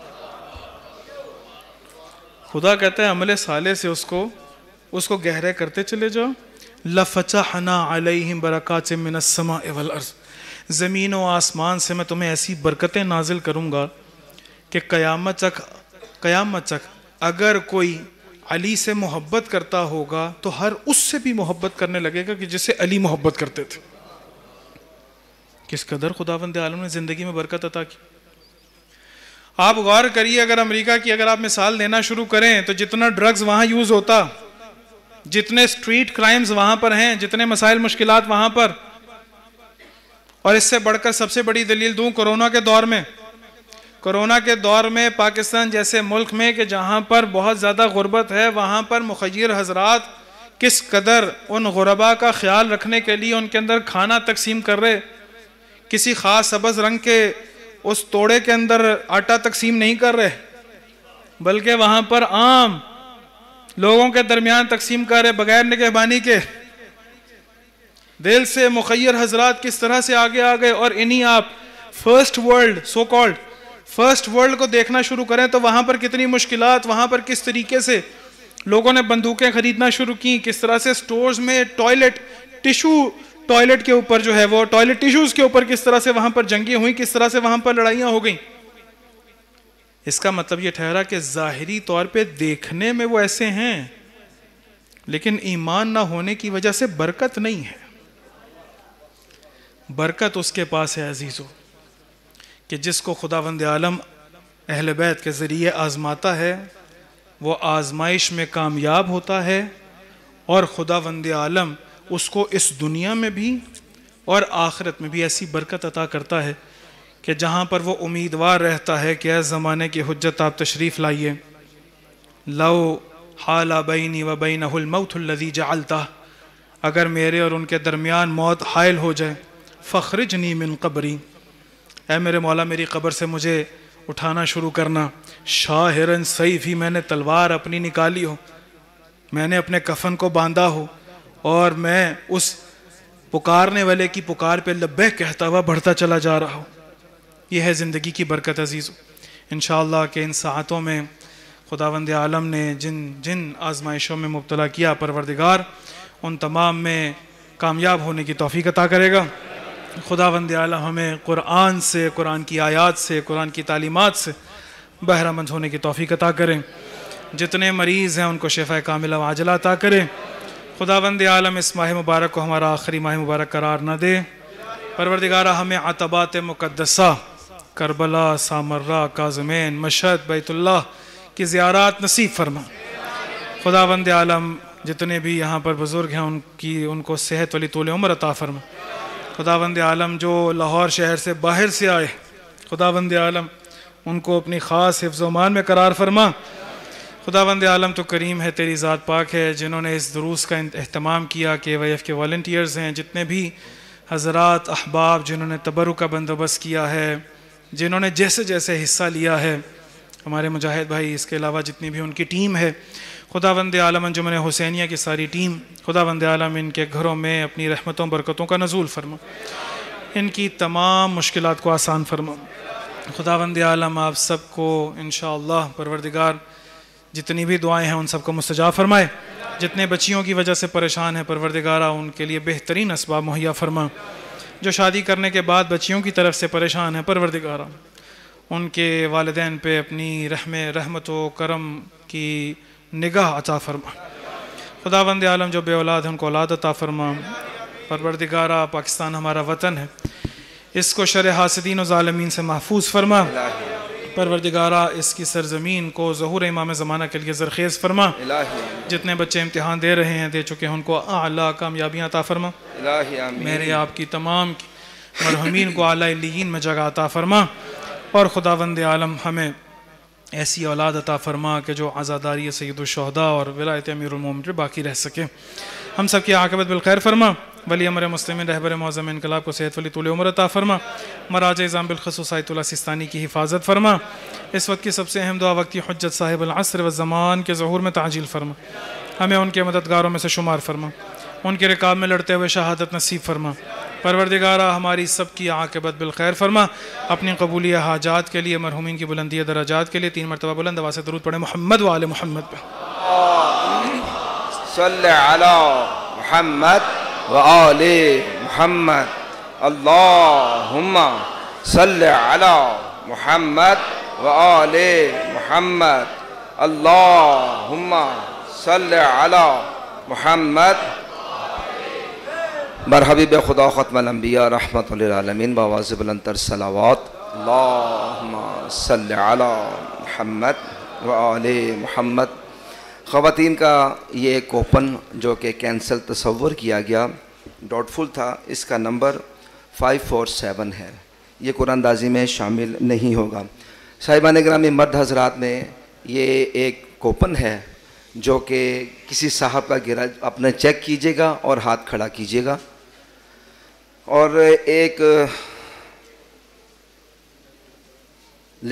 खुदा कहता है अमले साले से उसको उसको गहरा करते चले जाओ लफचा हना अलहिम बरक़ात मिनसमा एवल अर्ज़ ज़मीन व आसमान से मैं तुम्हें ऐसी बरकतें नाजिल करूँगा कि क़यामत तक क़यामत तक अगर कोई अली से मोहब्बत करता होगा तो हर उससे भी मोहब्बत करने लगेगा कि जिससे अली मोहब्बत करते थे किस कदर खुदावंद आलम ने ज़िंदगी में बरकत अता की आप गौर करिए अगर अमेरिका की अगर आप मिसाल देना शुरू करें तो जितना ड्रग्स वहाँ यूज़ होता जितने स्ट्रीट क्राइम्स वहां पर हैं जितने मसाइल मुश्किल वहां पर और इससे बढ़कर सबसे बड़ी दलील दूं कोरोना के दौर में कोरोना के दौर में पाकिस्तान जैसे मुल्क में कि जहां पर बहुत ज़्यादा गुर्बत है वहां पर मुखर हजरात किस कदर उन गुरबा का ख्याल रखने के लिए उनके अंदर खाना तकसीम कर रहे किसी ख़ास सबज रंग के उस तोड़े के अंदर आटा तकसीम नहीं कर रहे बल्कि वहाँ पर आम लोगों के दरमियान तकसीम करे बगैर निगहबानी के दिल से मुखैर हजरात किस तरह से आगे आ गए और इन्हीं आप first world so called first world को देखना शुरू करें तो वहाँ पर कितनी मुश्किल वहां पर किस तरीके से लोगों ने बंदूकें खरीदना शुरू की किस तरह से स्टोर्स में टॉयलेट टिशू टॉयलेट के ऊपर जो है वो टॉयलेट टिश्यूज़ के ऊपर किस तरह से वहां पर जंगी हुई किस तरह से वहाँ पर लड़ाइयाँ हो गई इसका मतलब ये ठहरा कि ज़ाहरी तौर पे देखने में वो ऐसे हैं लेकिन ईमान ना होने की वजह से बरकत नहीं है बरकत उसके पास है अजीज़ो कि जिसको खुदावंद आलम अहल बैत के ज़रिए आज़माता है वो आज़माइश में कामयाब होता है और खुदावंद आलम उसको इस दुनिया में भी और आखरत में भी ऐसी बरकत अता करता है कि जहाँ पर वो उम्मीदवार रहता है कि ऐस ज़माने की हजत आप तशरीफ़ लाइए लो हाला बैनी व बैन मऊतुल्लदी जालता अगर मेरे और उनके दरमियान मौत हायल हो जाए फख्रज नी मिन कबरी ए मेरे मौला मेरी कब्र से मुझे उठाना शुरू करना शाहरन सही भी मैंने तलवार अपनी निकाली हो मैंने अपने कफन को बांधा हो और मैं उस पुकारने वाले की पुकार पे लब्बे कहता हुआ बढ़ता चला जा रहा हूँ यह है ज़िंदगी की बरकत अजीज़ इन के इन साहतों में खुदावंद आलम ने जिन जिन आजमाइशों में मुबतला किया परवरदिगार उन तमाम में कामयाब होने की तोफ़ी अता करेगा वंद आलम हमें कुरान से कुरान की आयात से कुरान की तालीमत से बहरामंद होने की तोफ़ी अता करें जितने मरीज़ हैं उनको शेफा कामिल वाजला अता करें वंद आलम इस माह मुबारक को हमारा आखिरी माह मुबारक करार न दे परवरदिगारा हमें अतबात मुकदसा करबला सामर्रा काजमैन मशहद बैतुल्ला की ज़्यारत नसीब फरमा खुदा वंद आलम जितने भी यहाँ पर बुज़ुर्ग हैं उनकी उनको सेहत वाली तोल उम्र अता फरमा खुदा वंद आलम जो लाहौर शहर से बाहर से आए खुदा वंद आलम उनको अपनी ख़ास हिफ्जमान में करार फरमा खुदा वंद आलम तो करीम है तेरी ज़ात पाक है जिन्होंने इस दुरूस का अहतमाम किया के वाई एफ़ के वॉल्टियर्स हैं जितने भी हजरात अहबाब जिन्होंने तबरु का बंदोबस्त किया है जिन्होंने जैसे जैसे हिस्सा लिया है हमारे मुजाहिद भाई इसके अलावा जितनी भी उनकी टीम है खुदा वंद आलम हुसैनिया की सारी टीम खुदा वंद आलम इनके घरों में अपनी रहमतों बरकतों का नजूल फरमा इनकी तमाम मुश्किल को आसान फरमा खुदा वंद आलम आप सबको इन परवरदिगार जितनी भी दुआएँ हैं उन सबको मुस्तजा फरमाए जितने बच्चियों की वजह से परेशान हैं परवरदिगारा उनके लिए बेहतरीन इसबा मुहैया फरमा जो शादी करने के बाद बच्चियों की तरफ से परेशान हैं परवरदिगारा उनके वालदेन पे अपनी रहम रहमत व करम की निगाह अता फरमा खुदा बंद आलम जो बे औलाद हैं उनको औलाद अता फरमा परवरदिगारा पाकिस्तान हमारा वतन है इसको शर हासदीन व ालमीन से महफूज फरमा परवरदिगारा इसकी सरजमीन को जहूर इमाम ज़माना के लिए जरखेज़ फरमा जितने बच्चे इम्तहान दे रहे हैं दे चुके हैं उनको आला कामयाबियाँ अता फरमा मेरे आपकी तमाम मरहमीन को आला में जगह अता फरमा और खुदावंद आलम हमें ऐसी औलाद अता फरमा कि जो आज़ादारी सैदुलशहदा और विलायत अमीरमिन बाकी रह सके हम सब की आकबत बिलखैर फरमा वली अमर मुस्लिम रहबर मौजम इनकलाब को सेहत वली तुल उम्र अता फरमा मराज ज़ामबिलखसूसतुल्ला सिस्तानी की हिफाजत फरमा इस वक्त की सबसे अहम दुआ वक्ती हजत साहिबलसर व ज़मान के जहूर में ताजील फरमा हमें उनके मददगारों में से शुमार फरमा उनके रिकाब में लड़ते हुए शहादत नसीब फरमा परवरदिगारा हमारी सबकी की आकबत बिलखैर फरमा अपनी कबूली हाजात के लिए मरहूमिन की बुलंदी दराजात के लिए तीन मरतबा बुलंद से दरूद पड़े मोहम्मद वाल मोहम्मद पर मोहम्मद वल मोहम्मद अल्लाहुम्मा सल्ल अला मोहम्मद वल मोहम्मद अल्लाहुम्मा सल्ल अला मोहम्मद मरहबी खुदा ख़तमबिया रहमतमीन बवाज़बलतर सलावात अल्लाहुम्मा सल्ल अला मोहम्मद वल मोहम्मद ख़वान का ये कोपन जो कि कैंसिल तस्वर किया गया डॉटफुल था इसका नंबर फाइव फोर सेवन है ये कुरानदाजी में शामिल नहीं होगा साहिबान ग्रामी मर्द हजरात में ये एक कोपन है जो कि किसी साहब का गिरा अपने चेक कीजिएगा और हाथ खड़ा कीजिएगा और एक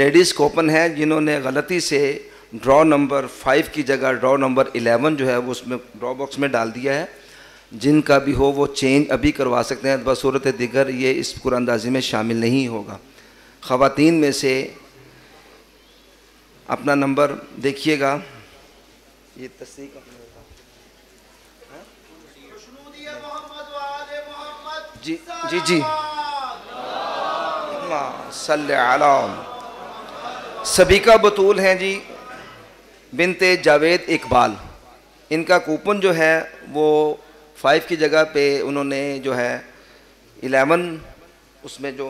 लेडीज़ कोपन है जिन्होंने गलती से ड्रॉ नंबर फाइव की जगह ड्रॉ नंबर इलेवन जो है वो उसमें ड्रॉ बॉक्स में डाल दिया है जिनका भी हो वो चेंज अभी करवा सकते हैं अथवा सूरत दिगर ये इस कुरानंदाजी में शामिल नहीं होगा ख़वान में से अपना नंबर देखिएगा ये तस्दीक हाँ? जी जी जी सल्लल्लाहु सभी का बतूल हैं जी बिनते जावेद इकबाल इनका कूपन जो है वो फाइव की जगह पे उन्होंने जो है इलेवन उसमें जो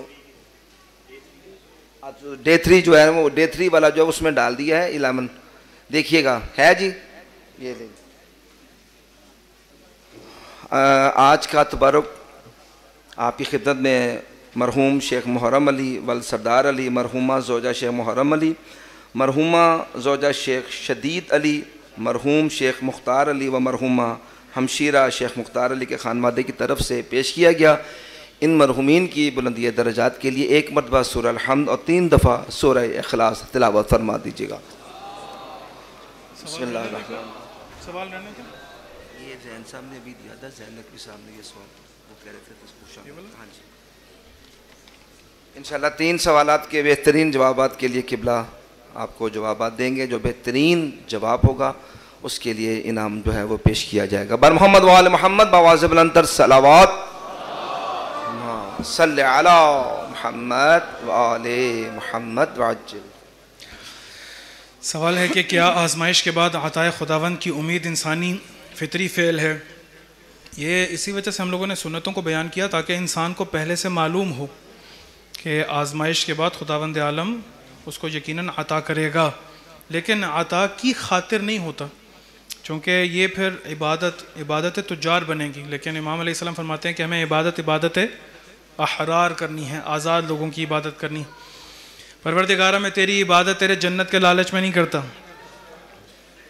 डे थ्री जो है वो डे थ्री वाला जो है उसमें डाल दिया है इलेवन देखिएगा है जी ये देखिए आज का तबारक आपकी खिदत में मरहूम शेख मुहरम अली वल सरदार अली मरहूमा जोजा शेख मुहरम अली मरहुमा जोजा शेख शदीद अली मरहूम शेख मुख्तार अली व मरहुमा हमशीरा शेख मुख्तार अली के खानवादे की तरफ से पेश किया गया इन मरहुमीन की बुलंदी दर्जात के लिए एक मरतबा सूर अलहमद और तीन दफ़ा सूर अखलास तिलावत फरमा दीजिएगा ये जैन साहब ने अभी दिया था साहब ने ये सवाल वो कह रहे थे तो हाँ जी इन तीन सवाल के बेहतरीन जवाब के लिए किबला आपको जवाब देंगे जो बेहतरीन जवाब होगा उसके लिए इनाम जो है वो पेश किया जाएगा बर मोहम्मद वाल मोहम्मद बवाजर सलावत सल मोहम्मद वाल मोहम्मद वाज सवाल है कि क्या आजमाइश के बाद आताए खुदावन की उम्मीद इंसानी फितरी फ़ेल है ये इसी वजह से हम लोगों ने सुनतों को बयान किया ताकि इंसान को पहले से मालूम हो कि आजमाइश के बाद खुदावंद आलम उसको यकीनन अता करेगा लेकिन अता की खातिर नहीं होता चूँकि ये फिर इबादत इबादत तुजार तो बनेगी लेकिन इमाम सलाम फरमाते हैं कि हमें इबादत इबादत अहरार करनी है आज़ाद लोगों की इबादत करनी परवरदिगारा में तेरी इबादत तेरे जन्नत के लालच में नहीं करता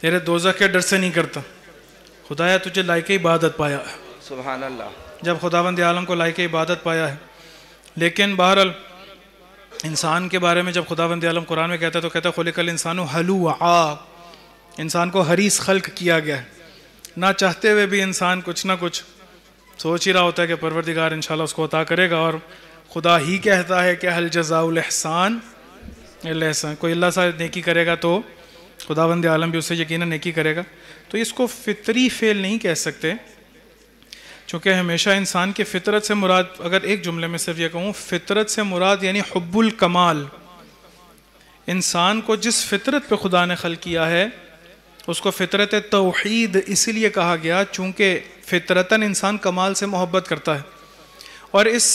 तेरे दोजा के डर से नहीं करता खुदाया तुझे लायक इबादत पाया है सुबह जब खुदावंद आलम को लायक इबादत पाया है लेकिन बहरल इंसान के बारे में जब खुदा बंद आलम कुरान में कहता है तो कहता है खुले कल इंसान हलू आ इंसान को हरीस खल्क किया गया है ना चाहते हुए भी इंसान कुछ ना कुछ सोच ही रहा होता है कि परवरदिगार इन उसको अता करेगा और खुदा ही कहता है कि हल जजाउलहसान एहसान कोई अल्लाह सा नेकी करेगा तो खुदा बंद आलम भी उससे यकीन नेकी करेगा तो इसको फितरी फेल नहीं कह सकते चूँकि हमेशा इंसान के फितरत से मुराद अगर एक जुमले में सिर्फ ये कहूँ फितरत से मुराद यानी हब्बुल कमाल इंसान को जिस फितरत पर खुदा ने खल किया है उसको फितरत तोहीद इसीलिए कहा गया चूँकि फितरता इंसान कमाल से मोहब्बत करता है और इस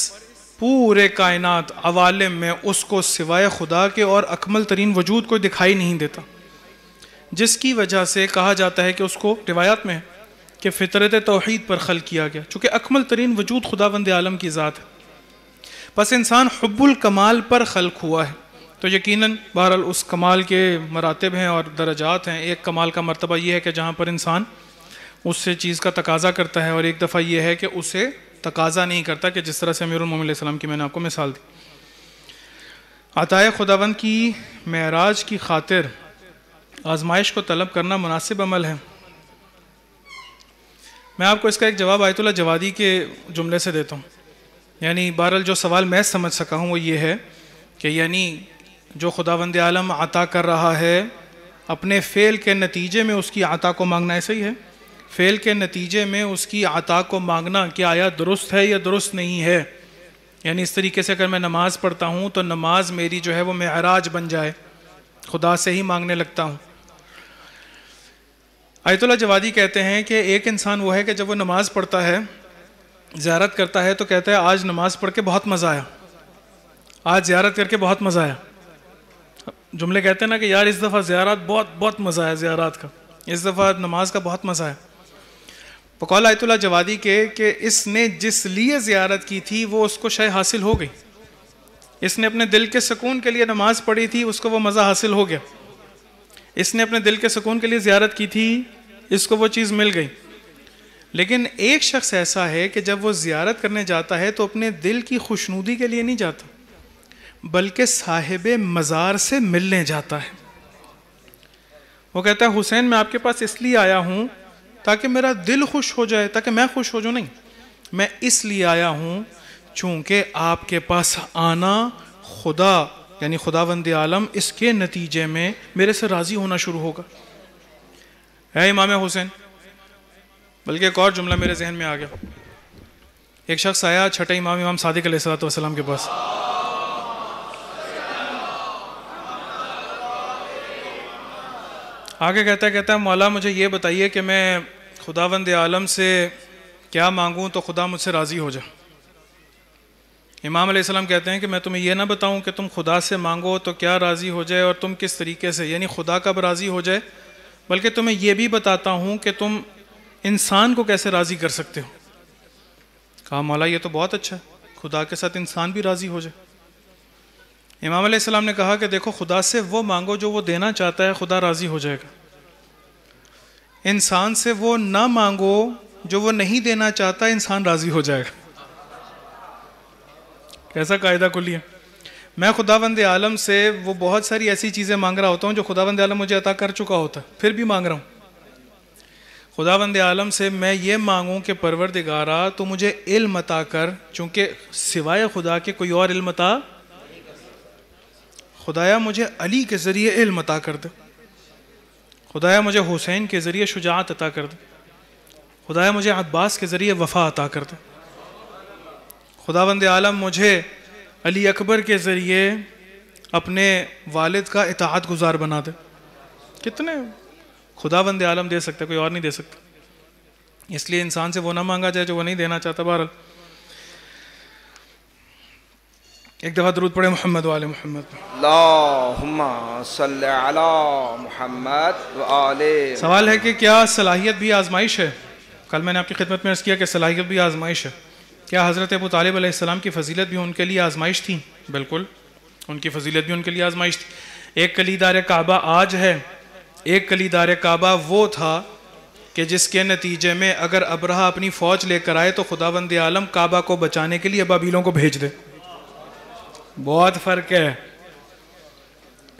पूरे कायनात अवालम में उसको सिवाय खुदा के और अकमल तरीन वजूद को दिखाई नहीं देता जिसकी वजह से कहा जाता है कि उसको रिवायात में कि फितरत तोहद पर खल किया गया चूँकि अकमल तरीन वजूद खुदा बंद आलम की ज़ात है बस इंसान हब्बुल कमाल पर खल्क हुआ है तो यकीनन बहरहाल उस कमाल के मरातब हैं और दर्जात हैं एक कमाल का मरतबा यह है कि जहाँ पर इंसान उससे चीज़ का तकाजा करता है और एक दफ़ा यह है कि उसे तकाजा नहीं करता कि जिस तरह से अमीरमिल्लाम की मैंने आपको मिसाल दी अतः खुदावंद की महराज की खातिर आजमाइश को तलब करना मुनासिब अमल है मैं आपको इसका एक जवाब आयतुल्ला जवादी के जुमले से देता हूँ यानी बहरल जो सवाल मैं समझ सका हूँ वो ये है कि यानी जो खुदा वंद आलम आता कर रहा है अपने फ़ेल के नतीजे में उसकी आता को मांगना ऐसा ही है फ़ेल के नतीजे में उसकी आता को मांगना कि आया दुरुस्त है या दुरुस्त नहीं है यानी इस तरीके से अगर मैं नमाज़ पढ़ता हूँ तो नमाज मेरी जो है वो महराज बन जाए खुदा से ही मांगने लगता हूँ आयतुल्ला जवादी कहते हैं कि एक इंसान वो है कि जब वो नमाज़ पढ़ता है ज्यारत करता है तो कहता है आज नमाज़ पढ़ के बहुत मज़ा आया आज ज्यारत करके बहुत मज़ा आया जुमले कहते हैं ना कि यार इस दफ़ा ज्यारत बहुत बहुत मज़ा आया ज्यारत का इस दफ़ा नमाज़ का बहुत मज़ा आया बकौल आयतुल्ला जवादी के कि इसने जिस लिए ज्यारत की थी वो उसको शय हासिल हो गई इसने अपने दिल के सुकून के लिए नमाज़ पढ़ी थी उसको वो मज़ा हासिल हो गया इसने अपने दिल के सुकून के लिए ज्यारत की थी इसको वो चीज़ मिल गई लेकिन एक शख्स ऐसा है कि जब वो ज़्यारत करने जाता है तो अपने दिल की खुशनूदी के लिए नहीं जाता बल्कि साहिब मज़ार से मिलने जाता है वो कहता है हुसैन मैं आपके पास इसलिए आया हूँ ताकि मेरा दिल खुश हो जाए ताकि मैं खुश हो जाऊँ नहीं मैं इसलिए आया हूँ चूँकि आपके पास आना खुदा यानी खुदा वंद आलम इसके नतीजे में मेरे से राज़ी होना शुरू होगा है इमाम हुसैन बल्कि एक और जुमला मेरे जहन में आ गया एक शख्स आया छठे इमाम इमाम सादिक सलाम के पास आगे कहता है, कहता है मौला मुझे ये बताइए कि मैं खुदा वंद आलम से क्या मांगूँ तो खुदा मुझसे राज़ी हो जाए इमाम अलैहिस्सलाम कहते हैं कि मैं तुम्हें यह ना बताऊं कि तुम खुदा से मांगो तो क्या राज़ी हो जाए और तुम किस तरीके से यानी खुदा कब राज़ी हो जाए बल्कि तुम्हें यह भी बताता हूं कि तुम इंसान को कैसे राज़ी कर सकते हो कहा मौला ये तो बहुत अच्छा है खुदा के साथ इंसान भी राज़ी हो जाए इमाम अलैहिस्सलाम ने कहा कि देखो खुदा से वो मांगो जो वो देना चाहता है खुदा राज़ी हो जाएगा इंसान से वो ना मांगो जो वो नहीं देना चाहता इंसान राज़ी हो जाएगा कैसा कायदा को लिया मैं खुदावंद आलम से वो बहुत सारी ऐसी चीज़ें मांग रहा होता हूँ जो खुदावंद आलम मुझे अता कर चुका होता है फिर भी मांग रहा हूँ खुदावंद आलम से मैं ये मांगूँ कि परवर दिगारा तो मुझे इल्म अता कर चूँकि सिवाय खुदा के कोई और इल्म अता खुदाया मुझे अली के ज़रिए इल्म अता कर दे खुदाया मुझे हुसैन के ज़रिए शुजात अता कर दे खुदाया मुझे अब्बास के ज़रिए वफ़ा अता कर दे खुदाबंद आलम मुझे अली अकबर के ज़रिए अपने वालिद का इतिहाद गुजार बना दे कितने बंद आलम दे सकता कोई और नहीं दे सकता इसलिए इंसान से वो ना मांगा जाए जो वो नहीं देना चाहता बहरल एक दफ़ा दरूद पड़े मोहम्मद वाले मोहम्मद मोहम्मद सवाल है कि क्या सलाहियत भी आजमाइश है कल मैंने आपकी खिदमत में अर्ज़ किया कि सलाहियत भी आजमाइश है क्या हज़रत अबू तालब आसमाम की फजीलत भी उनके लिए आजमाइश थी बिल्कुल उनकी फजीलत भी उनके लिए आजमाइश थी एक कलीदार काबा आज है एक कलीदार काबा वो था कि जिसके नतीजे में अगर अब्रहा अपनी फ़ौज लेकर आए तो खुदावंद आलम काबा को बचाने के लिए बबीलों को भेज दे बहुत फ़र्क है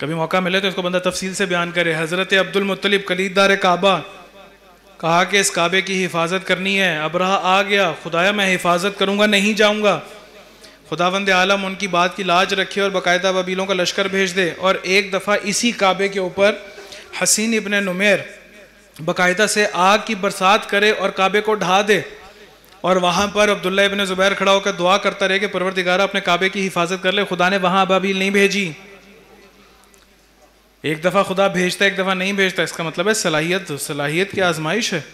कभी मौका मिले तो इसको बंदा तफसील से बयान करे हज़रत अब्दुलमतलब कलीदार काबा कहा कि इस काबे की हिफाजत करनी है रहा आ गया खुदाया मैं हिफाजत करूँगा नहीं जाऊँगा खुदावंद आलम उनकी बात की लाज रखे और बाकायदा बबीलों का लश्कर भेज दे और एक दफ़ा इसी काबे के ऊपर हसीन इबन नुमेर बाकायदा से आग की बरसात करे और काबे को ढा दे और वहाँ पर अब्दुल्ला इबन ज़ुबैर खड़ा होकर दुआ करता रहे कि परवरदिगारा अपने काबे की हिफाजत कर ले खुदा ने वहाँ अबाबील नहीं भेजी एक दफ़ा खुदा भेजता है एक दफ़ा नहीं भेजता इसका मतलब है सलाहियत तो सलाहियत की आजमाइश है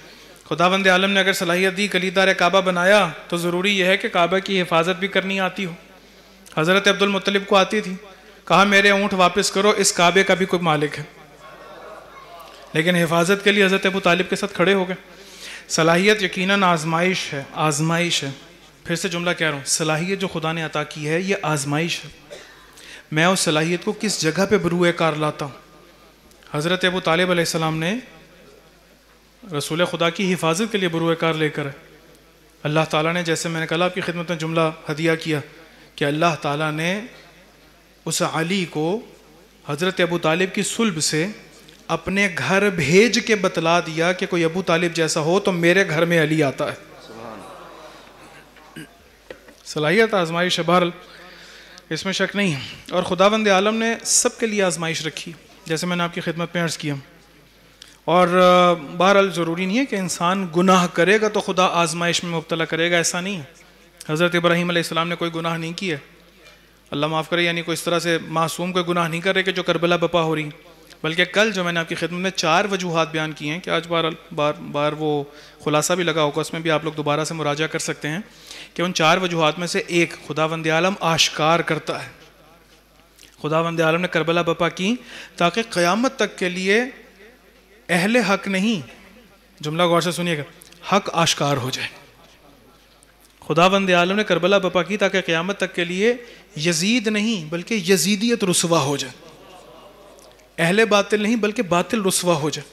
खुदा बंद आलम ने अगर सलाहियत दी कलीदार काबा बनाया तो ज़रूरी यह है कि काबा की हिफाजत भी करनी आती हो हज़रत अब्दुलमतलब को आती थी कहा मेरे ऊँट वापस करो इस काबे का भी कोई मालिक है लेकिन हिफाजत के लिए हज़रत अबू तालिब के साथ खड़े हो गए सलाहियत यकीन आजमाइश है आजमाइश है फिर से जुमला कह रहा हूँ सलाहियत जो खुदा ने अता की है ये आजमाइश है मैं उस सलाहियत को किस जगह पे बरूए कार लाता हूँ हज़रत अबू तालब आसमाम ने रसूल खुदा की हिफाजत के लिए बरूए कार लेकर अल्लाह ताला ने जैसे मैंने कहा आपकी खिदमत में जुमला हदिया किया कि अल्लाह ताला ने उस अली को हज़रत अबू तालिब की सुलब से अपने घर भेज के बतला दिया कि कोई अबू तालब जैसा हो तो मेरे घर में अली आता है सलाहियत आजमाई शबार इसमें शक नहीं और खुदा बंद आलम ने सब के लिए आजमाइश रखी जैसे मैंने आपकी खिदमत में अर्ज़ किया और बहरहाल ज़रूरी नहीं है कि इंसान गुनाह करेगा तो खुदा आजमाइश में मुबतला करेगा ऐसा नहीं हज़रत इब्राहीम आसमाम ने कोई गुनाह नहीं किया अल्लाह माफ़ करे यानी कोई इस तरह से मासूम कोई गुनाह नहीं करे कि जो करबला बपा हो रही बल्कि कल जो मैंने आपकी खिदमत में चार वजूहत बयान किए हैं कि आज बार बार बार वो खुलासा भी लगा होगा उसमें भी आप लोग दोबारा से मुराजा कर सकते हैं कि उन चार वजूहत में से एक खुदा वंद आलम आश्कार करता है खुदा वंद आलम ने करबला बपा की ताकि क़यामत तक के लिए अहल हक नहीं जुमला गौर से सुनिएगा हक आश्कार हो जाए खुदा वंद आलम ने करबला बपा की ताकि क़्यामत तक के लिए यजीद नहीं बल्कि यजीदियत रसवा हो जाए अहल बातिल नहीं बल्कि बातिल रसवा हो जाए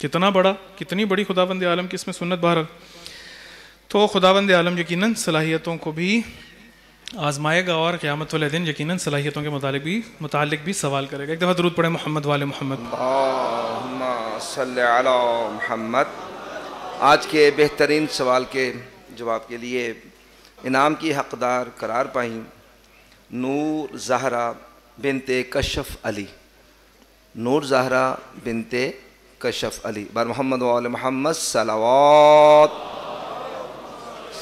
कितना बड़ा कितनी बड़ी खुदा वंद आलम की इसमें सुनत बहरल तो खुदाबंद आलम यकीन सलाहियतों को भी आजमाएगा और क़्यामत वाले दिन यकीन सलाहियतों के मुतालिक भी मतलब भी सवाल करेगा एक दफ़ा दरूद पड़े मोहम्मद वाले मोहम्मद मोहम्मद आज के बेहतरीन सवाल के जवाब के लिए इनाम की हकदार करार पाई नूर जहरा बिनते कशफ अली नूर जहरा बिनते कशफ अली बार मोहम्मद वाल मोहम्मद सलावा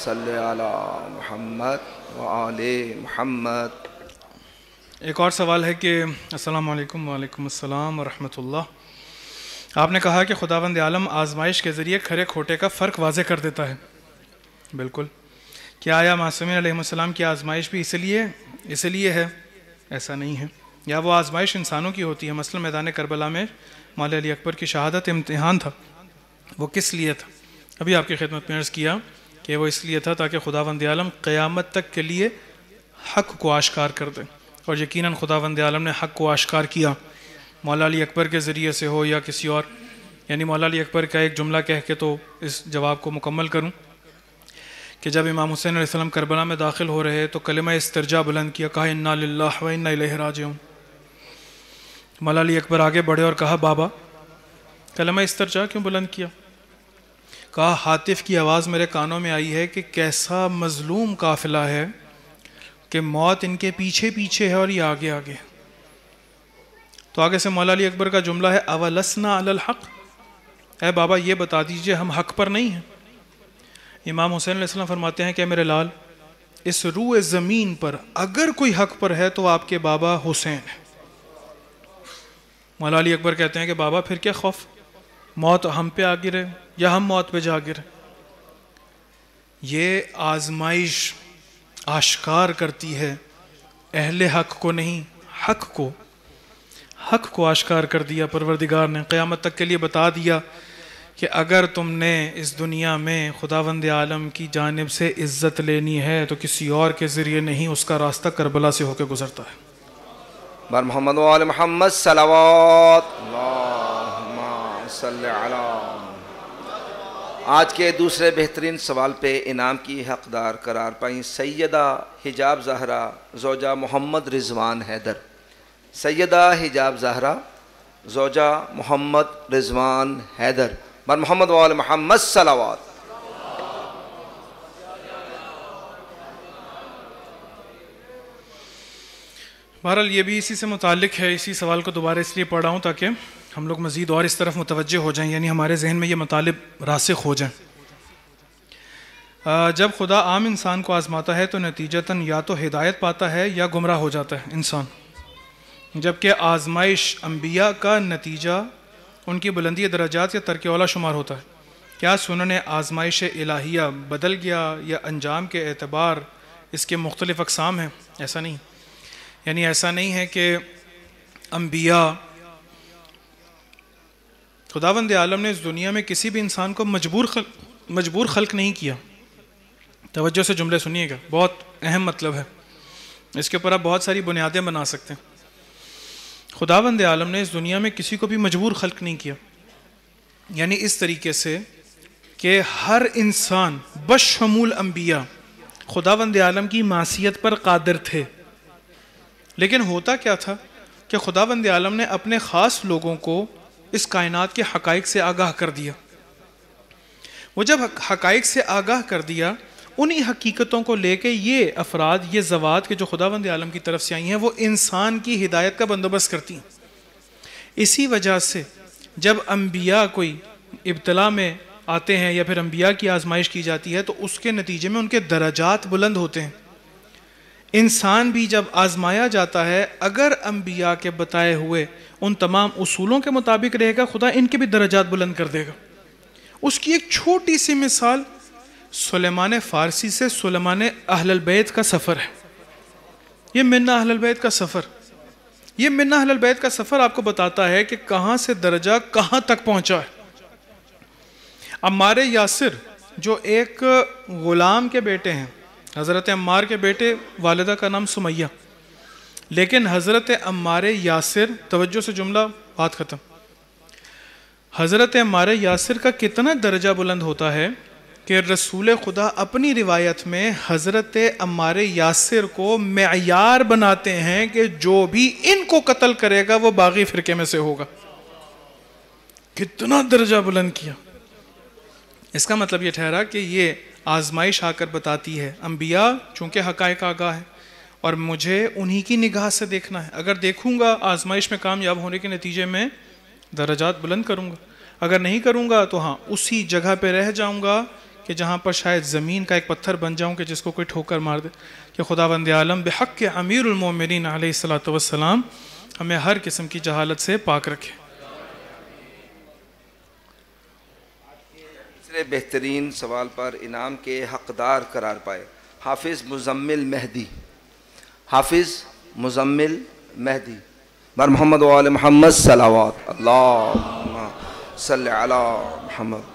सल मोहम्मद एक और सवाल है कि अस्सलाम वालेकुम वालेकुम अस्सलाम रहमतुल्लाह आपने कहा कि खुदावंद आलम आजमाइश के ज़रिए खरे खोटे का फ़र्क वाज कर देता है बिल्कुल क्या आया मासूमिन की आजमाइश भी इसलिए इसलिए है ऐसा नहीं है या वो आजमाइश इंसानों की होती है मसल मैदान करबला में मौल अली अकबर की शहादत इम्तहान था वो किस लिए था अभी आपकी खिदमत में अर्ज़ किया कि वो इसलिए था ताकि खुदा वंद आलम क़्यामत तक के लिए हक को आश्कार कर दें और यकीन खुदा वंद आलम ने हक को आश्कार किया मौला अली अकबर के ज़रिए से हो या किसी और यानी मौला अली अकबर का एक जुमला कह के तो इस जवाब को मुकम्मल करूँ कि जब इमाम हुसैन आसलम करबला में दाखिल हो रहे तो इस इस्तरजा बुलंद किया कहा इन्ना लाला हूँ मौला अली अकबर आगे बढ़े और कहा बाबा कलम इस्तरजा क्यों बुलंद किया कहा हातिफ़ की आवाज़ मेरे कानों में आई है कि कैसा मज़लूम काफिला है कि मौत इनके पीछे पीछे है और ये आगे आगे तो आगे से मौला अली अकबर का जुमला है अवलसना अल हक बाबा ये बता दीजिए हम हक पर नहीं हैं इमाम हुसैन फरमाते हैं कि मेरे लाल इस रू ज़मीन पर अगर कोई हक पर है तो आपके बाबा हुसैन है मौला अली अकबर कहते हैं कि बाबा फिर क्या खौफ मौत हम पे आ गिरे या हम मौत पे जा गिरे ये आजमाइश आश्कार करती है अहले हक को नहीं हक को हक को आश्कार कर दिया परवरदिगार ने क़यामत तक के लिए बता दिया कि अगर तुमने इस दुनिया में खुदावंद आलम की जानब से इज़्ज़त लेनी है तो किसी और के ज़रिए नहीं उसका रास्ता करबला से होकर गुज़रता है बर मोहम्मद मोहम्मद सलावा आज के दूसरे बेहतरीन सवाल पे इनाम की हकदार करार पाई सैदा हिजाब जहरा जोजा मोहम्मद रिजवान हैदर सैदा हिजाब जहरा जोजा मोहम्मद रिजवान हैदर बर मोहम्मद वाल मोहम्मद सलावाद बहरहाल ये भी इसी से मुतल है इसी सवाल को दोबारा इसलिए पढ़ रहा हूँ ताकि हम लोग मज़ीद और इस तरफ मुतवजह हो जाएं यानी हमारे जहन में ये मतलब रासिक हो जाएं जब खुदा आम इंसान को आज़माता है तो नतीजतन या तो हिदायत पाता है या गुमराह हो जाता है इंसान जबकि आजमाइश अम्बिया का नतीजा उनकी बुलंदी दराजात या तरकला शुमार होता है क्या सुनने आजमाइश इलाहिया बदल गया या अंजाम के एतबार इसके मुख्तलिफ़ अकसाम हैं ऐसा नहीं यानी ऐसा नहीं है कि अम्बिया खुदावंद आलम ने इस दुनिया में किसी भी इंसान को मजबूर खल मजबूर खल्क नहीं किया तोज्जो से जुमले सुनिएगा बहुत अहम मतलब है इसके ऊपर आप बहुत सारी बुनियादें बना सकते हैं खुदावंद आलम ने इस दुनिया में किसी को भी मजबूर खल्क नहीं किया यानी इस तरीके से कि हर इंसान बशमूल अम्बिया खुदावंद आलम की मासीत पर कादिर थे लेकिन होता क्या था कि खुदावंद आलम ने अपने ख़ास लोगों को इस कायनात के हकाइक से आगाह कर दिया वो जब हकाइक से आगाह कर दिया उन्हीं हकीकतों को लेके ये अफराद ये जवात के जो खुदावंद आलम की तरफ से आई हैं वो इंसान की हिदायत का बंदोबस्त करती हैं इसी वजह से जब अम्बिया कोई इब्तला में आते हैं या फिर अम्बिया की आजमाइश की जाती है तो उसके नतीजे में उनके दराजात बुलंद होते हैं इंसान भी जब आजमाया जाता है अगर अम्बिया के बताए हुए उन तमाम असूलों के मुताबिक रहेगा खुदा इनके भी दर्जात बुलंद कर देगा उसकी एक छोटी सी मिसाल सलेमान फ़ारसी से सलेमान अहलबैत का सफ़र है ये मन्ना अहलबैत का सफ़र ये मन्ना अहलबैत का सफ़र आपको बताता है कि कहाँ से दर्जा कहाँ तक पहुँचा है अम्मार यासिर जो एक ग़ुलाम के बेटे हैं हज़रत अम्मार के बेटे वालदा का नाम सुमैया लेकिन हज़रत अम्मार यासिर तवज्जो से जुमला बात ख़त्म हज़रत अम्मार यासिर का कितना दर्जा बुलंद होता है कि रसूल खुदा अपनी रिवायत में हज़रत अमार यासिर को मैार बनाते हैं कि जो भी इनको कत्ल करेगा वो बागी फ़िरके में से होगा कितना दर्जा बुलंद किया इसका मतलब ये ठहरा कि ये आजमाइश आकर बताती है अम्बिया चूँकि हक आगा है और मुझे उन्हीं की निगाह से देखना है अगर देखूंगा आजमाइश में कामयाब होने के नतीजे में दर्जात बुलंद करूंगा अगर नहीं करूंगा तो हाँ उसी जगह पे रह जाऊंगा कि जहाँ पर शायद ज़मीन का एक पत्थर बन जाऊँ कि जिसको कोई ठोकर मार दे कि खुदा बंद आलम बेहक के अमीर उलमोमिन सलाम हमें हर किस्म की जहालत से पाक रखे बेहतरीन सवाल पर इनाम के हकदार करार पाए हाफिज़ मुजम्मिल मेहदी हाफिज़ मुजम्मिल मेहदी बर मोहम्मद वाल मोहम्मद सलावत मोहम्मद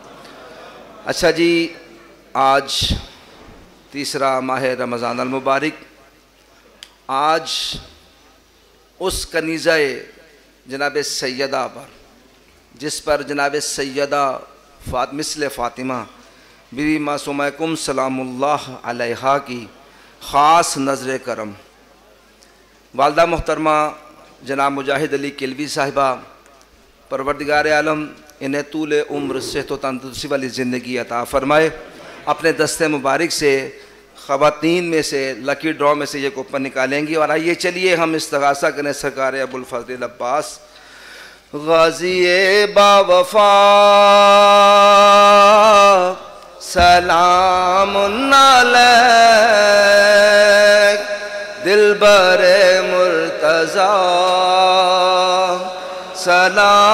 अच्छा जी आज तीसरा माह रमज़ान मुबारक आज उस कनीज़ जनाब सैदा पर जिस पर जनाब सैदा फात मिसल फ़ातिमा बीवी मासूमकुम सलाम्ल की ख़ास नज़र करम वालदा मोहतरमा जनाब मुजाहिद अली किलवी साहिबा परवरदिगार आलम इन्हें तूल उम्र से तो तंदुरुस्ती वाली ज़िंदगी अता फ़रमाए अपने दस्ते मुबारक से ख़वातीन में से लकी ड्रॉ में से ये कूपन निकालेंगी और आइए चलिए हम इस तगासा करें सरकार अबुलफजल अब्बास गाजी बावफा सलाम दिल बरे मुर्तज़ा सलाम